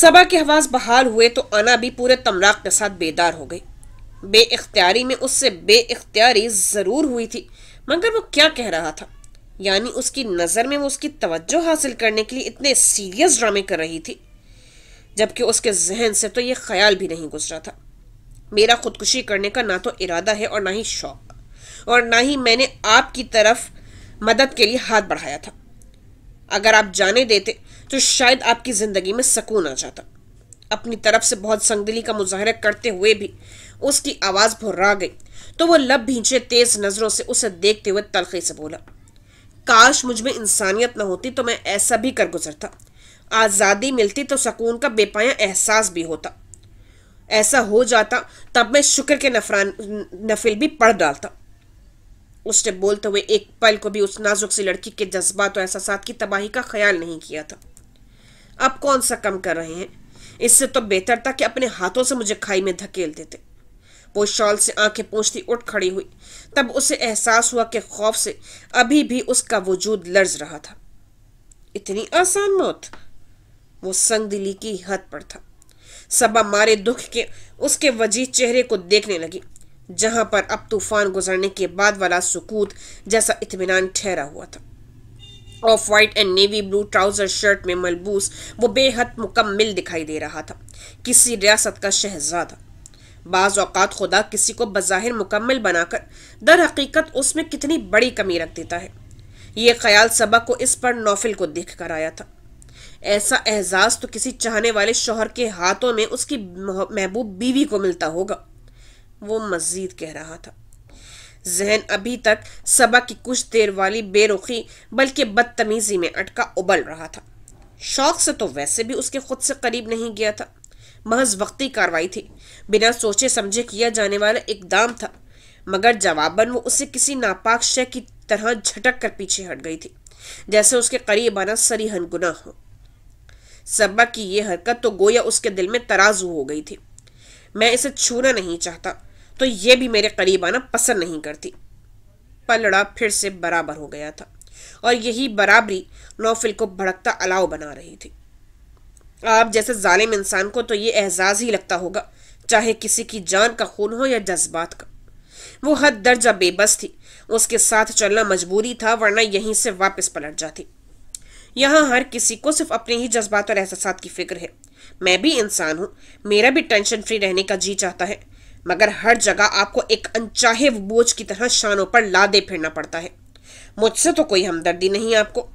सबा के हवास बहाल हुए तो आना भी पूरे तमराक के साथ बेदार हो गई बे इख्तियारी में उससे बे इख्तियारी ज़रूर हुई थी मगर वो क्या कह रहा था यानी उसकी नज़र में वो उसकी तवज्जो हासिल करने के लिए इतने सीरियस ड्रामे कर रही थी जबकि उसके जहन से तो ये ख्याल भी नहीं गुजरा था मेरा खुदकुशी करने का ना तो इरादा है और ना ही शौक और ना ही मैंने आपकी तरफ मदद के लिए हाथ बढ़ाया था अगर आप जाने देते तो शायद आपकी ज़िंदगी में सुकून आ जाता अपनी तरफ से बहुत संगदिली का मुजाहरा करते हुए भी उसकी आवाज़ भुर्रा गई तो वो लब भींचे तेज़ नज़रों से उसे देखते हुए तलखी से बोला काश मुझ में इंसानियत ना होती तो मैं ऐसा भी कर गुजरता आज़ादी मिलती तो सकून का बेपाया एहसास भी होता ऐसा हो जाता तब मैं शुक्र के नफरान नफिल भी पढ़ डालता उसने बोलते हुए एक पल को भी उस नाजुक सी लड़की के जज्बात और एहसास की तबाही का ख्याल नहीं किया था अब कौन सा कम कर रहे हैं इससे तो बेहतर था कि अपने हाथों से मुझे खाई में धकेल देते वो शॉल से आंखें पूछती उठ खड़ी हुई तब उसे एहसास हुआ कि खौफ से अभी भी उसका वजूद लर्ज रहा था इतनी आसान मौत वो संग दिली की हद पर था सबा मारे दुख के उसके वजीह चेहरे को देखने लगी जहां पर अब तूफान गुजरने के बाद वाला सुकूत जैसा इतमान ठहरा हुआ था off white and navy blue trouser shirt में मलबूस वो बेहद मुकम्मल दिखाई दे रहा था किसी रियासत का शहजादा बाज़ अवत खुदा किसी को बज़ाहिर मुकम्मल बनाकर दर हकीकत उसमें कितनी बड़ी कमी रख देता है ये ख्याल सबा को इस पर नौफिल को देख कर आया था ऐसा एहसास तो किसी चाहने वाले शोहर के हाथों में उसकी महबूब बीवी को मिलता होगा वो मजीद कह रहा था जहन अभी तक सबा की कुछ देर वाली बेरुखी बल्कि बदतमीजी में अटका उबल रहा था शौक से तो वैसे भी उसके खुद से करीब नहीं गया था महज वक्ती कार्रवाई थी बिना सोचे समझे किया जाने वाला इकदाम था मगर जवाबन वो उसे किसी नापाक शय की तरह झटक कर पीछे हट गई थी जैसे उसके करीब आना सरीहन गुना हो सबा की यह हरकत तो गोया उसके दिल में तराजू हो गई थी मैं इसे छूना नहीं चाहता तो यह भी मेरे करीब आना पसंद नहीं करती पलड़ा फिर से बराबर हो गया था और यही बराबरी नौफिल को भड़कता अलाव बना रही थी आप जैसे जालिम इंसान को तो ये एहसास ही लगता होगा चाहे किसी की जान का खून हो या जज्बात का वो हद दर्जा बेबस थी उसके साथ चलना मजबूरी था वरना यहीं से वापस पलट जाती यहाँ हर किसी को सिर्फ अपने ही जज्बात और एहसास की फिक्र है मैं भी इंसान हूँ मेरा भी टेंशन फ्री रहने का जी चाहता है मगर हर जगह आपको एक अनचाहे बोझ की तरह शानों पर लादे फिरना पड़ता है मुझसे तो कोई हमदर्दी नहीं आपको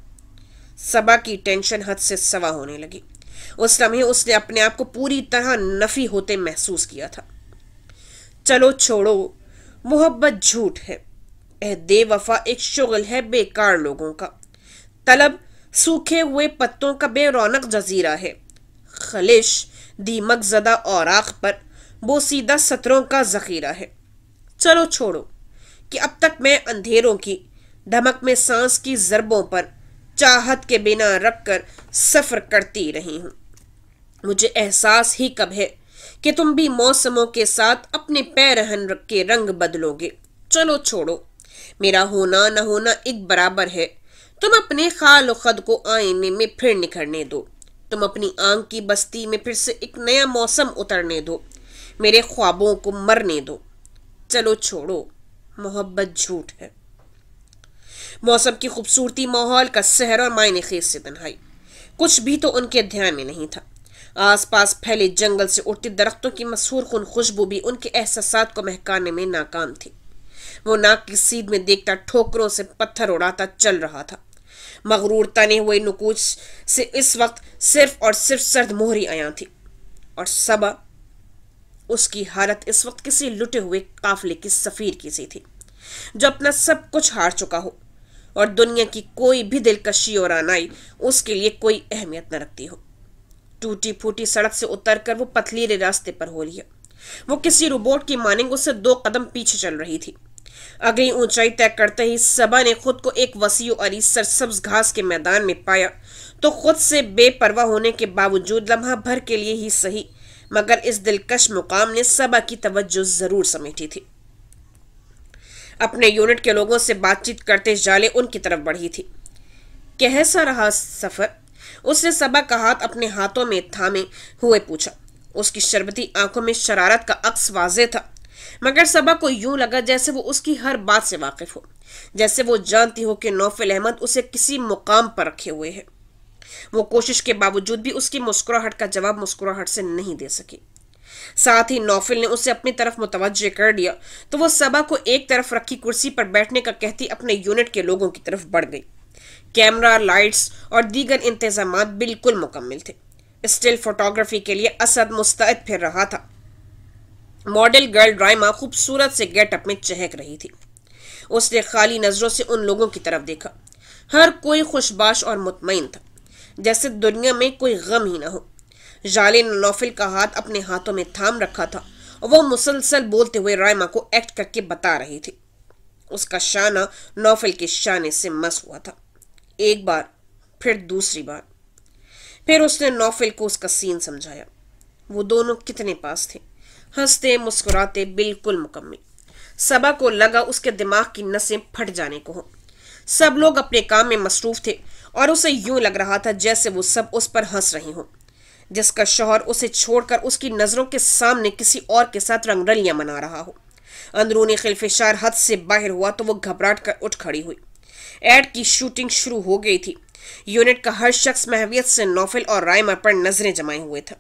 सबा की टेंशन हद से सवा होने लगी उस समय उसने अपने आप को पूरी तरह नफी होते महसूस किया था चलो छोड़ो मोहब्बत झूठ है एह दे वफा एक शुगल है बेकार लोगों का तलब सूखे हुए पत्तों का बेरौनक जजीरा है खलिश दीमक जदा और आख पर बोसीदा सतरों का जखीरा है चलो छोड़ो कि अब तक मैं अंधेरों की धमक में सांस की जरबों पर चाहत के बिना रख कर सफ़र करती रही हूँ मुझे एहसास ही कब है कि तुम भी मौसमों के साथ अपने पैरहन के रंग बदलोगे चलो छोड़ो मेरा होना न होना एक बराबर है तुम अपने खाल खद को आईने में फिर निखरने दो तुम अपनी आंख की बस्ती में फिर से एक नया मौसम उतरने दो मेरे ख्वाबों को मरने दो चलो छोड़ो मोहब्बत झूठ है मौसम की खूबसूरती माहौल का सहर और मायने खेत से तनहाई कुछ भी तो उनके ध्यान में नहीं था आसपास फैले जंगल से उड़ती दरख्तों की मशहूर खुन खुशबू भी उनके एहसास को महकाने में नाकाम थी वो नाक की सीध में देखता ठोकरों से पत्थर उड़ाता चल रहा था मगरूर तने हुए नकूच से इस वक्त सिर्फ और सिर्फ सर्द मोहरी आया थी और सबा उसकी हालत इस वक्त किसी लुटे हुए काफले की सफ़ीर की सी थी जो अपना सब कुछ हार चुका हो और दुनिया की कोई भी दिलकशी और आनाई उसके लिए कोई अहमियत न रखती हो टूटी फूटी सड़क से उतरकर वो पथलीले रास्ते पर हो लिया वो किसी रोबोट की मानिंग उससे दो कदम पीछे चल रही थी अगली ऊंचाई तय करते ही सबा ने खुद को एक वसी अली सरसब्ज घास के मैदान में पाया तो खुद से बेपरवाह होने के बावजूद लम्हा भर के लिए ही सही मगर इस दिलकश मुकाम ने सबा की तवज्जो जरूर समेटी थी अपने यूनिट के लोगों से बातचीत करते जाले उनकी तरफ बढ़ी थी कैसा रहा सफर उसने सबा का हाथ अपने हाथों में थामे हुए पूछा उसकी शरबती आंखों में शरारत का अक्स वाजे था मगर सबा को यूं लगा जैसे वो उसकी हर बात से वाकिफ हो जैसे वो जानती हो कि नौफिल अहमद उसे किसी मुकाम पर रखे हुए है वो कोशिश के बावजूद भी उसकी मुस्कुराहट का जवाब मुस्कुराहट से नहीं दे सकी साथ ही नौफिल ने उसे अपनी तरफ मुतवजे कर दिया तो वो सबा को एक तरफ रखी कुर्सी पर बैठने का कहती अपने यूनिट के लोगों की तरफ बढ़ गई कैमरा लाइट्स और दीगर इंतजाम बिल्कुल मुकम्मल थे स्टिल फोटोग्राफी के लिए असद मुस्तैद फिर रहा था मॉडल गर्ल ड्राइमा खूबसूरत से गेटअप में चहक रही थी उसने खाली नज़रों से उन लोगों की तरफ देखा हर कोई खुशबाश और मुतमिन था जैसे दुनिया में कोई गम ही ना हो जाले ने नौफिल का हाथ अपने हाथों में थाम रखा था और वह मुसलसल बोलते हुए रायमा को एक्ट करके बता रही थी उसका शाना नौफिल के शाने से मस हुआ था एक बार फिर दूसरी बार फिर उसने नौफिल को उसका सीन समझाया वो दोनों कितने पास थे हंसते मुस्कुराते बिल्कुल मुकम्मल सबा को लगा उसके दिमाग की नसें फट जाने को हो सब लोग अपने काम में मसरूफ थे और उसे यूं लग रहा था जैसे वो सब उस पर हंस रही हों जिसका शोहर उसे छोड़कर उसकी नज़रों के सामने किसी और के साथ रंगरलियां मना रहा हो अंदरूनी खिल्फिशार हद से बाहर हुआ तो वो घबराहट कर उठ खड़ी हुई एड की शूटिंग शुरू हो गई थी यूनिट का हर शख्स महवियत से नौफिल और रायमा पर नजरें जमाए हुए था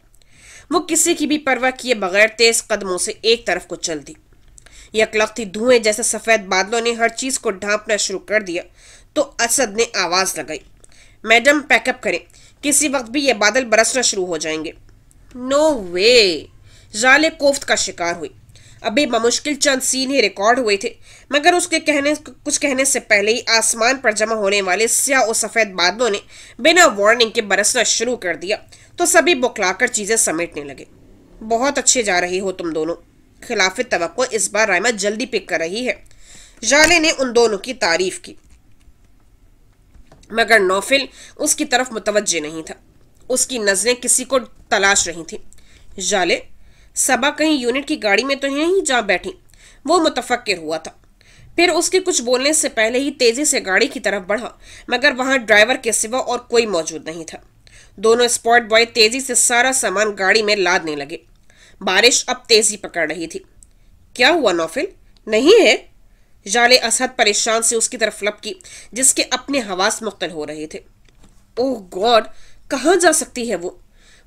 वो किसी की भी परवाह किए बगैर तेज कदमों से एक तरफ को चल दी यकलख्ती धुएं जैसे सफ़ेद बादलों ने हर चीज़ को ढांपना शुरू कर दिया तो असद ने आवाज़ लगाई मैडम पैकअप करें किसी वक्त भी ये बादल बरसना शुरू हो जाएंगे नो वे जाले कोफ्त का शिकार हुई अभी बमुश्किल चंद सीन ही रिकॉर्ड हुए थे मगर उसके कहने कुछ कहने से पहले ही आसमान पर जमा होने वाले स्याह और सफ़ेद बादलों ने बिना वार्निंग के बरसना शुरू कर दिया तो सभी बुखलाकर चीज़ें समेटने लगे बहुत अच्छे जा रही हो तुम दोनों खिलाफ तो इस बार रायमा जल्दी पिक कर रही है जाले ने उन दोनों की तारीफ की मगर नौफिल उसकी तरफ मुतवजे नहीं था उसकी नज़रें किसी को तलाश रही थी जाले सबा कहीं यूनिट की गाड़ी में तो यहीं जा बैठी वो मुतफक्र हुआ था फिर उसके कुछ बोलने से पहले ही तेज़ी से गाड़ी की तरफ बढ़ा मगर वहां ड्राइवर के सिवा और कोई मौजूद नहीं था दोनों स्पॉट बॉय तेजी से सारा सामान गाड़ी में लादने लगे बारिश अब तेजी पकड़ रही थी क्या हुआ नौफिल नहीं है जाले असद परेशान से उसकी तरफ लपकी जिसके अपने हवास मुख्तल हो रहे थे ओह गॉड कहाँ जा सकती है वो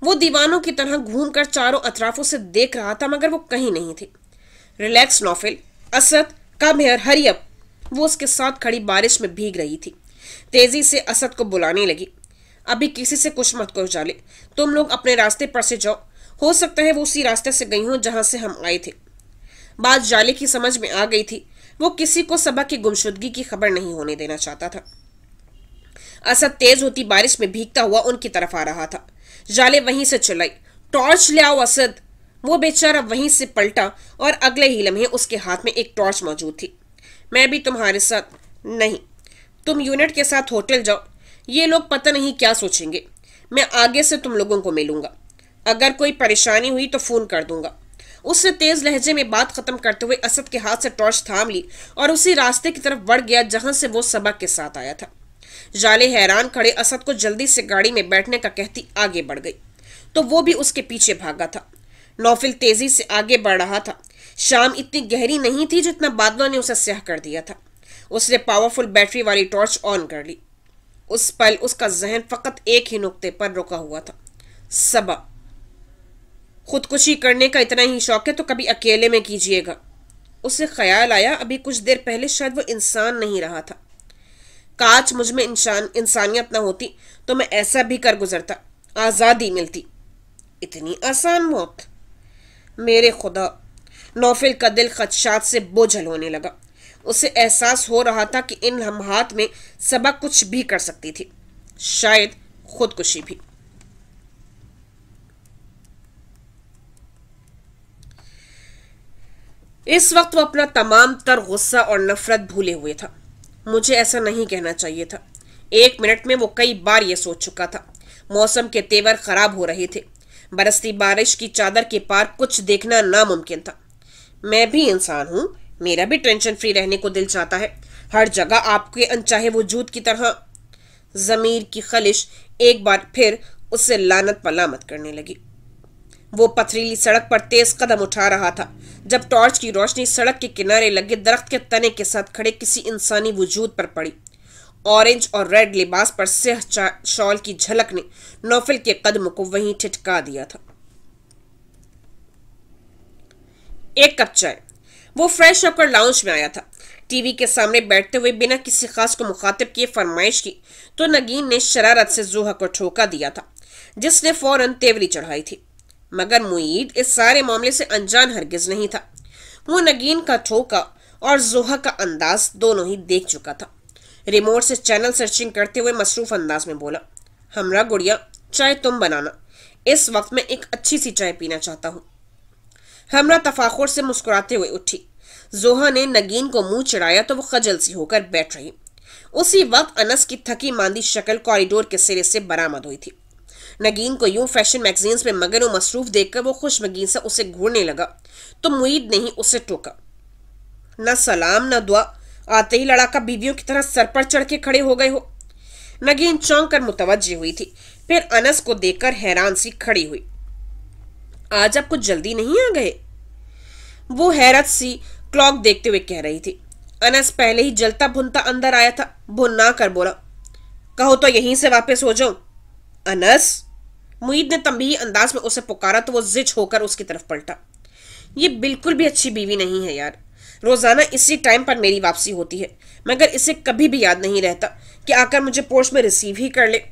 वो दीवानों की तरह घूमकर चारों अतराफों से देख रहा था मगर वो कहीं नहीं थी relax Naufil Asad come here hurry up वो उसके साथ खड़ी बारिश में भीग रही थी तेजी से असद को बुलाने लगी अभी किसी से कुछ मत कहो जाले तुम लोग अपने रास्ते पर से जाओ हो सकता है वो उसी रास्ते से गई हो जहां से हम आए थे बात जाले की समझ में आ गई थी वो किसी को सभा की गुमशुदगी की खबर नहीं होने देना चाहता था असद तेज होती बारिश में भीगता हुआ उनकी तरफ आ रहा था जाले वहीं से चलाई टॉर्च ले आओ असद वो बेचारा वहीं से पलटा और अगले ही लम्हे उसके हाथ में एक टॉर्च मौजूद थी मैं भी तुम्हारे साथ नहीं तुम यूनिट के साथ होटल जाओ ये लोग पता नहीं क्या सोचेंगे मैं आगे से तुम लोगों को मिलूंगा अगर कोई परेशानी हुई तो फ़ोन कर दूंगा उसने तेज लहजे में बात खत्म करते हुए असद के हाथ से टॉर्च थाम ली और उसी रास्ते की तरफ बढ़ गया जहां से वो सबक के साथ आया था जाले हैरान खड़े असद को जल्दी से गाड़ी में बैठने का कहती आगे बढ़ गई तो वो भी उसके पीछे भागा था नौफिल तेजी से आगे बढ़ रहा था शाम इतनी गहरी नहीं थी जितना बादलों ने उसे स्याह कर दिया था उसने पावरफुल बैटरी वाली टॉर्च ऑन कर ली उस पल उसका जहन फकत एक ही नुकते पर रुका हुआ था सबा खुदकुशी करने का इतना ही शौक है तो कभी अकेले में कीजिएगा उसे ख्याल आया अभी कुछ देर पहले शायद वो इंसान नहीं रहा था काच मुझ में इंसान इंसानियत ना होती तो मैं ऐसा भी कर गुजरता आज़ादी मिलती इतनी आसान मौत मेरे खुदा नौफिल का दिल खदशात से बोझल होने लगा उसे एहसास हो रहा था कि इन लम्हात में सबा कुछ भी कर सकती थी शायद खुदकुशी भी इस वक्त वो अपना तमाम तर गुस्सा और नफरत भूले हुए था मुझे ऐसा नहीं कहना चाहिए था एक मिनट में वो कई बार ये सोच चुका था मौसम के तेवर खराब हो रहे थे बरसती बारिश की चादर के पार कुछ देखना नामुमकिन था मैं भी इंसान हूँ मेरा भी टेंशन फ्री रहने को दिल चाहता है हर जगह आपके अनचाहे वजूद की तरह ज़मीर की खलिश एक बार फिर उससे लानत पलामत करने लगी वो पथरीली सड़क पर तेज कदम उठा रहा था जब टॉर्च की रोशनी सड़क के किनारे लगे दरख्त के तने के साथ खड़े किसी इंसानी वजूद पर पड़ी ऑरेंज और रेड लिबास पर सह शॉल की झलक ने नौफिल के कदम को वहीं ठिठका दिया था एक कप चाय वो फ्रेश होकर लाउंज में आया था टीवी के सामने बैठते हुए बिना किसी खास को मुखातिब किए फरमाइश की तो नगीन ने शरारत से जूहा को ठोका दिया था जिसने फौरन तेवरी चढ़ाई थी मगर मुईद इस सारे मामले से अनजान हरगिज नहीं था वो नगीन का ठोका और जोहा का अंदाज दोनों ही देख चुका था रिमोट से चैनल सर्चिंग करते हुए मसरूफ अंदाज में बोला हमरा गुड़िया चाय तुम बनाना इस वक्त मैं एक अच्छी सी चाय पीना चाहता हूँ हमरा तफाखुर से मुस्कुराते हुए उठी जोहा ने नगीन को मुंह चढ़ाया तो वो खजल सी होकर बैठ रही उसी वक्त अनस की थकी मांदी शक्ल कॉरिडोर के सिरे से बरामद हुई थी नगीन को यूं फैशन मैगजीन्स में मगन और मसरूफ देखकर वो खुशमगीन से उसे घूरने लगा तो मुईद ने ही उसे टोका न सलाम न दुआ आते ही लड़ाका बीवियों की तरह सर पर चढ़ के खड़े हो गए हो नगीन चौंक कर मुतवजी हुई थी फिर अनस को देखकर हैरान सी खड़ी हुई आज आप कुछ जल्दी नहीं आ गए वो हैरत सी क्लॉक देखते हुए कह रही थी अनस पहले ही जलता भुनता अंदर आया था वो ना कर बोला कहो तो यहीं से वापस हो जाओ अनस मुईद ने तंबी अंदाज में उसे पुकारा तो वो जिच होकर उसकी तरफ पलटा ये बिल्कुल भी अच्छी बीवी नहीं है यार रोजाना इसी टाइम पर मेरी वापसी होती है मगर इसे कभी भी याद नहीं रहता कि आकर मुझे पोर्स में रिसीव ही कर ले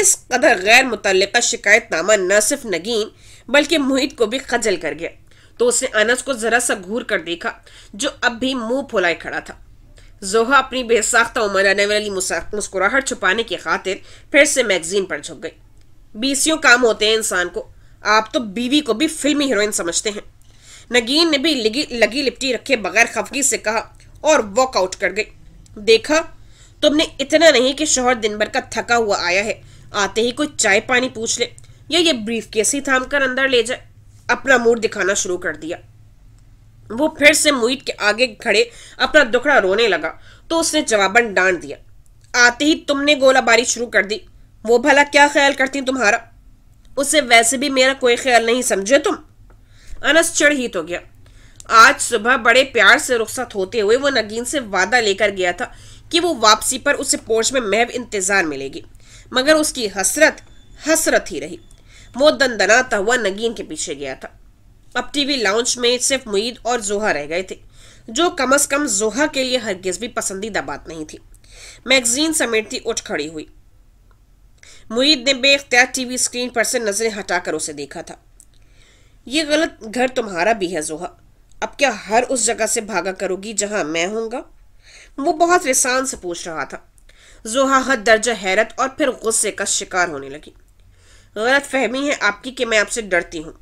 इस कदर गैर मुतल शिकायतनामा न सिर्फ नगीन बल्कि मोहित को भी खजल कर गया तो उसने अनस को जरा सा घूर कर देखा जो अब भी मुंह फुलाए खड़ा था जोहा अपनी बेसाख्ता उमर आने वाली मुस्कुराहट छुपाने की खातिर फिर से मैगजीन पर झुक गई बीसियों काम होते हैं इंसान को आप तो बीवी को भी फिल्मी हीरोइन समझते हैं नगीन ने भी लगी लगी लिपटी रखे बगैर खफगी से कहा और वॉकआउट कर गई देखा तुमने इतना नहीं कि शोहर दिन भर का थका हुआ आया है आते ही कोई चाय पानी पूछ ले या ये ब्रीफ केस ही थाम कर अंदर ले जाए अपना मूड दिखाना शुरू कर दिया वो फिर से मुहित के आगे खड़े अपना दुखड़ा रोने लगा तो उसने जवाबन डांट दिया आते ही तुमने गोलाबारी शुरू कर दी वो भला क्या ख्याल करती तुम्हारा उसे वैसे भी मेरा कोई ख्याल नहीं समझे तुम अनस ही तो गया आज सुबह बड़े प्यार से रुखसत होते हुए वो नगीन से वादा लेकर गया था कि वो वापसी पर उसे पोर्च में महव इंतजार मिलेगी मगर उसकी हसरत हसरत ही रही वो दनदनाता हुआ नगीन के पीछे गया था अब टीवी लाउंज में सिर्फ मुईद और जोहा रह गए थे जो कम अज कम जोहा के लिए हरगिज भी पसंदीदा बात नहीं थी मैगजीन समेटती उठ खड़ी हुई मुईद ने बेख्तियार टीवी स्क्रीन पर से नजरें हटाकर उसे देखा था ये गलत घर तुम्हारा भी है जोहा अब क्या हर उस जगह से भागा करोगी जहां मैं हूंगा वो बहुत रिसान से पूछ रहा था जोहा हद दर्जा हैरत और फिर गुस्से का शिकार होने लगी गलत फहमी है आपकी कि मैं आपसे डरती हूँ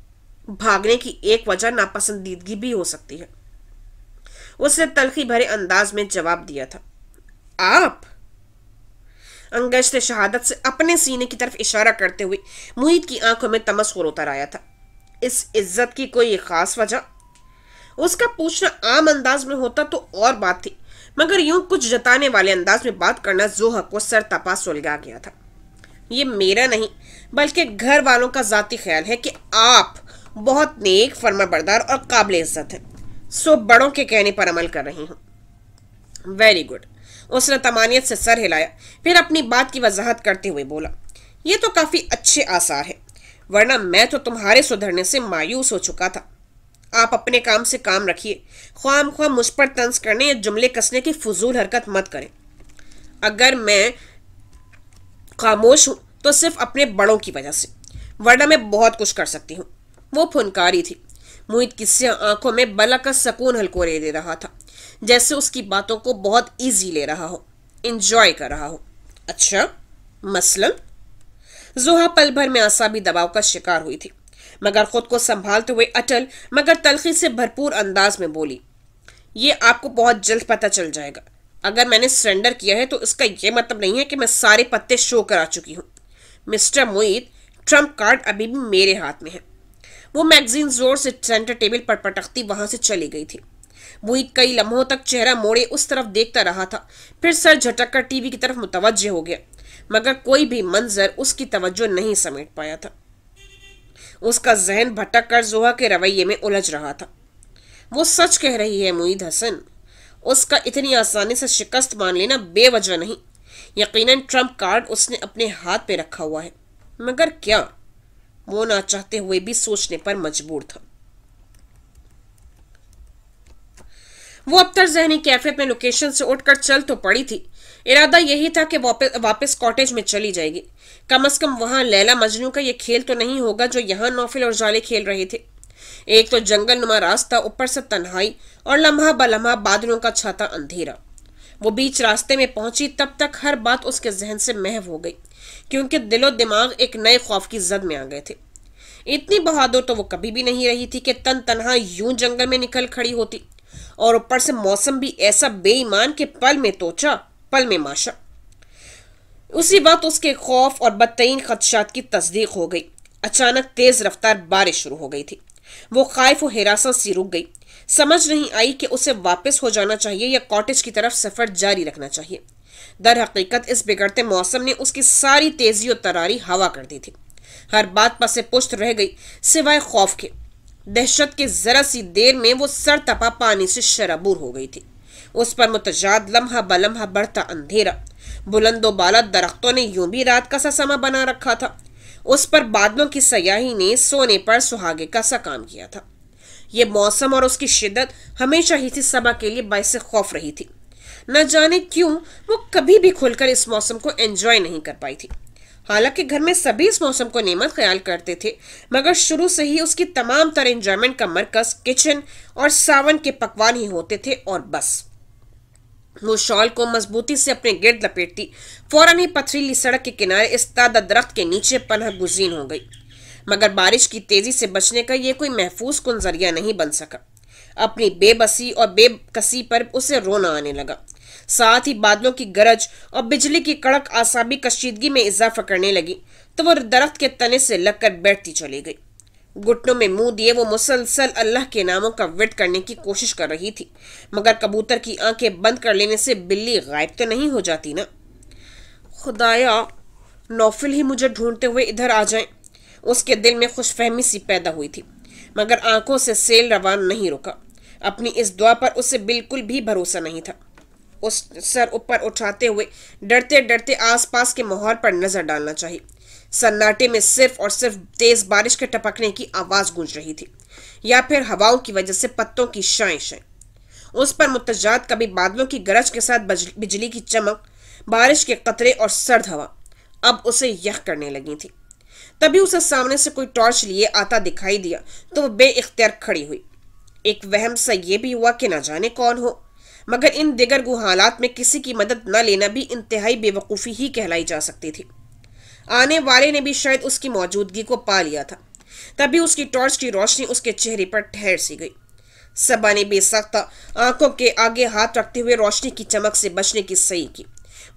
भागने की एक वजह नापसंदीदगी भी हो सकती है उसने तलखी भरे अंदाज में जवाब दिया था आप अंगज ने शहादत से अपने सीने की तरफ इशारा करते हुए मुहित की आंखों में तमस्कुर उतर आया था इस इज्जत की कोई खास वजह उसका पूछना आम अंदाज में होता तो और बात थी मगर यूं कुछ जताने वाले अंदाज में बात करना जोहक को सर तपा सुलगा गया था ये मेरा नहीं बल्कि घर वालों का ज़ाती ख्याल है कि आप बहुत नेक फर्मा बरदार और काबिल इज्जत हैं सो बड़ों के कहने पर अमल कर रही हूँ वेरी गुड उसने तमानियत से सर हिलाया फिर अपनी बात की वजाहत करते हुए बोला ये तो काफ़ी अच्छे आसार है वरना मैं तो तुम्हारे सुधरने से मायूस हो चुका था आप अपने काम से काम रखिए ख्वाम ख्वाह मुझ पर तंज करने या जुमले कसने की फजूल हरकत मत करें अगर मैं खामोश हूँ तो सिर्फ अपने बड़ों की वजह से वरना मैं बहुत कुछ कर सकती हूँ वो फुनकारी थी मोहित किससे आंखों में बला का सकून ले दे रहा था जैसे उसकी बातों को बहुत ईजी ले रहा हो इंजॉय कर रहा हो अच्छा मसलन जोहा पल भर में आसाबी दबाव का शिकार हुई थी मगर खुद को संभालते हुए अटल मगर तलखी से भरपूर अंदाज में बोली ये आपको बहुत जल्द पता चल जाएगा अगर मैंने सरेंडर किया है तो इसका यह मतलब नहीं है कि मैं सारे पत्ते शो करा चुकी हूँ मिस्टर मोहित ट्रम्प कार्ड अभी भी मेरे हाथ में है वो मैगजीन जोर से सेंटर टेबल पर पटकती वहां से चली गई थी मोहित कई लम्हों तक चेहरा मोड़े उस तरफ देखता रहा था फिर सर झटक कर टीवी की तरफ मुतवजह हो गया मगर कोई भी मंजर उसकी तवज्जो नहीं समेट पाया था उसका जहन भटक कर जोहा के रवैये में उलझ रहा था वो सच कह रही है मुईद हसन उसका इतनी आसानी से शिकस्त मान लेना बेवजह नहीं यकीनन ट्रंप कार्ड उसने अपने हाथ पे रखा हुआ है मगर क्या वो ना चाहते हुए भी सोचने पर मजबूर था वो अब तक जहनी कैफे में लोकेशन से उठकर चल तो पड़ी थी इरादा यही था कि वापस कॉटेज में चली जाएगी कम अज कम वहां लैला मजनू का यह खेल तो नहीं होगा जो यहां नौफिल और जाले खेल रहे थे एक तो जंगल नुमा रास्ता ऊपर से तन्हाई और लम्हा बलम्हा बादलों का छाता अंधेरा वो बीच रास्ते में पहुंची तब तक हर बात उसके जहन से महव हो गई क्योंकि दिलो दिमाग एक नए खौफ की जद में आ गए थे इतनी बहादुर तो वो कभी भी नहीं रही थी कि तन तनहा यूं जंगल में निकल खड़ी होती और ऊपर से मौसम भी ऐसा बेईमान के पल में तोचा पल में माशा उसी वक्त उसके खौफ और बदतरीन खदशात की तस्दीक हो गई अचानक तेज रफ्तार बारिश शुरू हो गई थी वो खाइफ व हिरासत से रुक गई समझ नहीं आई कि उसे वापस हो जाना चाहिए या कॉटेज की तरफ सफ़र जारी रखना चाहिए दर हकीकत इस बिगड़ते मौसम ने उसकी सारी तेजी और तरारी हवा कर दी थी हर बात पर से पुष्ट रह गई सिवाय खौफ के दहशत के ज़रा सी देर में वो सर तपा पानी से शराबूर हो गई थी उस पर मुतजाद लम्हा बलम्हा बढ़ता अंधेरा बुलंदोबाला दरख्तों ने यूं भी रात का सा समा बना रखा था उस पर बादलों की सयाही ने सोने पर सुहागे का सा काम किया था ये मौसम और उसकी शिद्दत हमेशा ही थी सभा के लिए बायस खौफ रही थी न जाने क्यों वो कभी भी खुलकर इस मौसम को एंजॉय नहीं कर पाई थी हालांकि घर में सभी इस मौसम को नेमत ख्याल करते थे मगर शुरू से ही उसकी तमाम तर एंजॉयमेंट का मरकज किचन और सावन के पकवान ही होते थे और बस वो शॉल को मजबूती से अपने गिरद लपेटती फौरन ही पथरीली सड़क के किनारे इस तादा दरख्त के नीचे पनह गुजीन हो गई मगर बारिश की तेजी से बचने का यह कोई महफूज कन जरिया नहीं बन सका अपनी बेबसी और बेकसी पर उसे रोना आने लगा साथ ही बादलों की गरज और बिजली की कड़क आसाबी कशीदगी में इजाफा करने लगी तो वह दरख्त के तने से लगकर बैठती चली गई घुटनों में मुंह दिए वो मुसलसल अल्लाह के नामों का विट करने की कोशिश कर रही थी मगर कबूतर की आंखें बंद कर लेने से बिल्ली गायब तो नहीं हो जाती ना खुदाया नौफिल ही मुझे ढूंढते हुए इधर आ जाए उसके दिल में खुशफहमी सी पैदा हुई थी मगर आंखों से सेल रवान नहीं रुका अपनी इस दुआ पर उसे बिल्कुल भी भरोसा नहीं था उस सर ऊपर उठाते हुए डरते डरते आसपास के माहौल पर नज़र डालना चाहिए सन्नाटे में सिर्फ और सिर्फ तेज बारिश के टपकने की आवाज गूंज रही थी या फिर हवाओं की वजह से पत्तों की शाएं शाएं उस पर मुतजात कभी बादलों की गरज के साथ बिजली की चमक बारिश के कतरे और सर्द हवा अब उसे यह करने लगी थी तभी उसे सामने से कोई टॉर्च लिए आता दिखाई दिया तो वह बेख्तियार खड़ी हुई एक वहम सा यह भी हुआ कि ना जाने कौन हो मगर इन दिगर गुहालात में किसी की मदद न लेना भी इंतहाई बेवकूफ़ी ही कहलाई जा सकती थी आने वाले ने भी शायद उसकी मौजूदगी को पा लिया था तभी उसकी टॉर्च की रोशनी उसके चेहरे पर ठहर सी गई सबा ने बेसख्ता आंखों के आगे हाथ रखते हुए रोशनी की चमक से बचने की सही की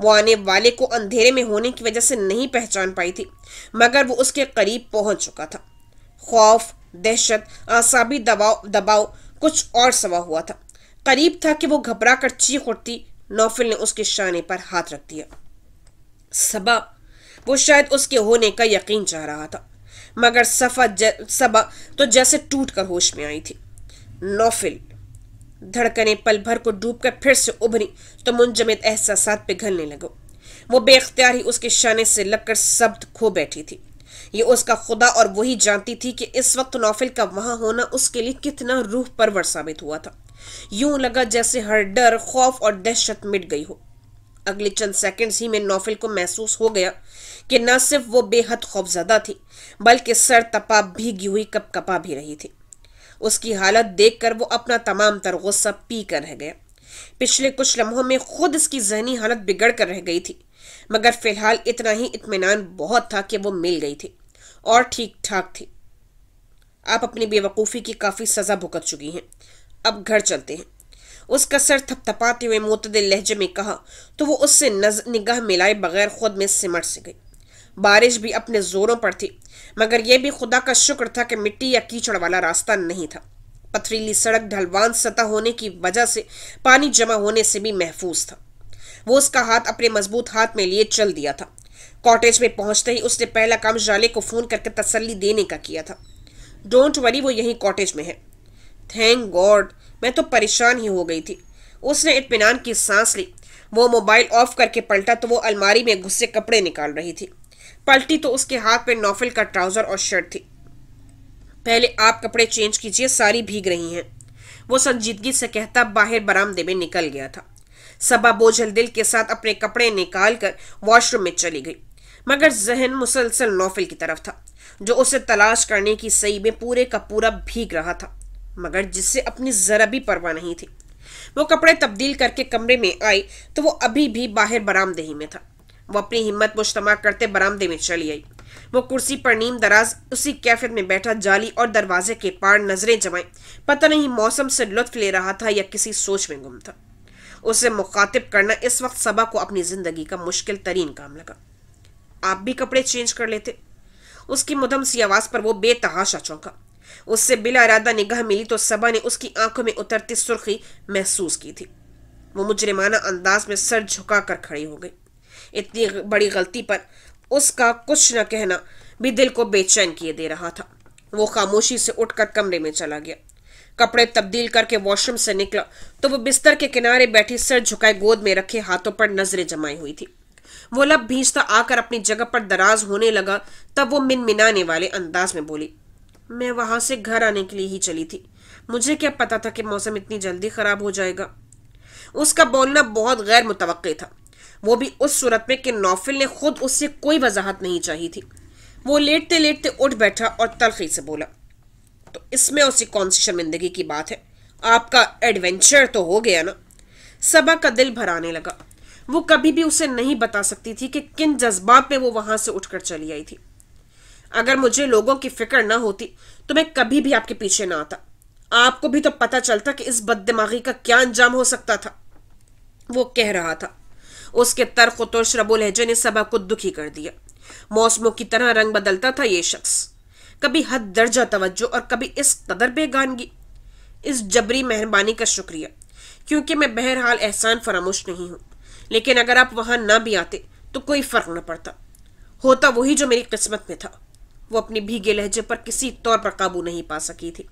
वो आने वाले को अंधेरे में होने की वजह से नहीं पहचान पाई थी मगर वो उसके करीब पहुंच चुका था खौफ दहशत आसाबी दबाव दबाव कुछ और सवा हुआ था करीब था कि वो घबरा कर चीख उठती नौफिल ने उसके शाने पर हाथ रख दिया सबा वो शायद उसके होने का यकीन चाह रहा था मगर सफा सबा तो जैसे टूट कर होश में आई थी नौफिल धड़कने पल भर को डूब कर फिर से उभरी तो मुंजमित एहसास पिघलने लगो वो बेख्तियार ही उसके शाने से लगकर शब्द खो बैठी थी ये उसका खुदा और वही जानती थी कि इस वक्त नौफिल का वहां होना उसके लिए कितना रूह परवर साबित हुआ था यूं लगा जैसे हर डर खौफ और दहशत मिट गई हो अगले चंद सेकंड्स ही में नौफिल को महसूस हो गया कि न सिर्फ वो बेहद खौफजदा थी बल्कि सर तपा भीगी हुई कप कपा भी रही थी उसकी हालत देखकर वो अपना तमाम तर गुस्सा पी कर रह गया पिछले कुछ लम्हों में खुद इसकी जहनी हालत बिगड़ कर रह गई थी मगर फिलहाल इतना ही इतमान बहुत था कि वो मिल गई थी और ठीक ठाक थी आप अपनी बेवकूफ़ी की काफ़ी सज़ा भुगत चुकी हैं अब घर चलते हैं उसका सर थपथपाते हुए मोतद लहजे में कहा तो वो उससे नज निगाह मिलाए बगैर खुद में सिमट से गई बारिश भी अपने जोरों पर थी मगर यह भी खुदा का शुक्र था कि मिट्टी या कीचड़ वाला रास्ता नहीं था पथरीली सड़क ढलवान सतह होने की वजह से पानी जमा होने से भी महफूज था वो उसका हाथ अपने मजबूत हाथ में लिए चल दिया था कॉटेज में पहुंचते ही उसने पहला काम जाले को फ़ोन करके तसल्ली देने का किया था डोंट वरी वो यहीं कॉटेज में है थैंक गॉड मैं तो परेशान ही हो गई थी उसने इतमान की सांस ली वो मोबाइल ऑफ करके पलटा तो वो अलमारी में घुसे कपड़े निकाल रही थी पलटी तो उसके हाथ पे नौफिल का ट्राउजर और शर्ट थी पहले आप कपड़े चेंज कीजिए सारी भीग रही हैं वो संजीदगी से कहता बाहर बरामदे में निकल गया था सबा बोझल दिल के साथ अपने कपड़े निकाल कर वॉशरूम में चली गई मगर जहन मुसलसल नौफिल की तरफ था जो उसे तलाश करने की सही में पूरे का पूरा भीग रहा था मगर जिससे अपनी जरा भी परवाह नहीं थी वो कपड़े तब्दील करके कमरे में आई तो वो अभी भी बाहर बरामदेही में था वो अपनी हिम्मत मुश्तमा करते बरामदे में चली आई वो कुर्सी पर नीम दराज उसी कैफियत में बैठा जाली और दरवाजे के पार नजरें जमाए पता नहीं मौसम से लुत्फ ले रहा था या किसी सोच में गुम था उसे मुखातिब करना इस वक्त सबा को अपनी जिंदगी का मुश्किल तरीन काम लगा आप भी कपड़े चेंज कर लेते उसकी मुदम सी आवाज़ पर वो बेतहाशा चौंका उससे बिला इरादा निगाह मिली तो सबा ने उसकी आंखों में उतरती सुर्खी महसूस की थी वो मुजरिमाना अंदाज में सर झुका कर खड़ी हो गई इतनी बड़ी गलती पर उसका कुछ न कहना भी दिल को बेचैन किए दे रहा था वो खामोशी से उठकर कमरे में चला गया कपड़े तब्दील करके वॉशरूम से निकला तो वो बिस्तर के किनारे बैठी सर झुकाए गोद में रखे हाथों पर नजरें जमाई हुई थी वो लब भींचता आकर अपनी जगह पर दराज होने लगा तब वो मिन मिनाने वाले अंदाज में बोली मैं वहां से घर आने के लिए ही चली थी मुझे क्या पता था कि मौसम इतनी जल्दी खराब हो जाएगा उसका बोलना बहुत गैर मुतव था वो भी उस सूरत में कि नौफिल ने खुद उससे कोई वजाहत नहीं चाहिए थी वो लेटते लेटते उठ बैठा और तलखी से बोला तो इसमें उसी कौन सी शर्मिंदगी की बात है आपका एडवेंचर तो हो गया ना सबा का दिल भराने लगा वो कभी भी उसे नहीं बता सकती थी कि किन जज्बात में वो वहां से उठकर चली आई थी अगर मुझे लोगों की फिक्र ना होती तो मैं कभी भी आपके पीछे ना आता आपको भी तो पता चलता कि इस बददिमागी का क्या अंजाम हो सकता था वो कह रहा था उसके तर्क तो श्रबो लहजे ने सभा को दुखी कर दिया मौसमों की तरह रंग बदलता था ये शख्स कभी हद दर्जा तवज्जो और कभी इस कदर बेगानगी इस जबरी मेहरबानी का शुक्रिया क्योंकि मैं बहरहाल एहसान फरामोश नहीं हूँ लेकिन अगर आप वहाँ ना भी आते तो कोई फ़र्क न पड़ता होता वही जो मेरी किस्मत में था वो अपने भीगे लहजे पर किसी तौर पर काबू नहीं पा सकी थी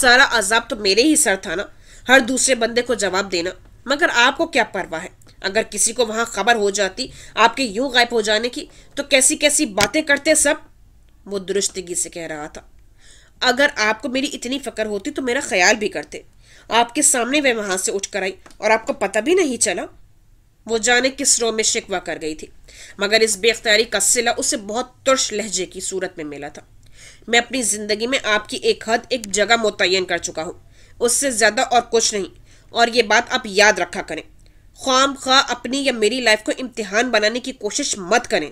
सारा अजाब तो मेरे ही सर था ना हर दूसरे बंदे को जवाब देना मगर आपको क्या परवाह है अगर किसी को वहां खबर हो जाती आपके यूं गायब हो जाने की तो कैसी कैसी बातें करते सब वो दुरुस्तगी से कह रहा था अगर आपको मेरी इतनी फ़क्र होती तो मेरा ख्याल भी करते आपके सामने वह वहां से उठ कर आई और आपको पता भी नहीं चला वो जाने किस रो में शिकवा कर गई थी मगर इस बेख्तियारी का सिला उसे बहुत तुर्श लहजे की सूरत में मिला था मैं अपनी ज़िंदगी में आपकी एक हद एक जगह मुतन कर चुका हूँ उससे ज़्यादा और कुछ नहीं और ये बात आप याद रखा करें ख्वाम खा अपनी या मेरी लाइफ को इम्तिहान बनाने की कोशिश मत करें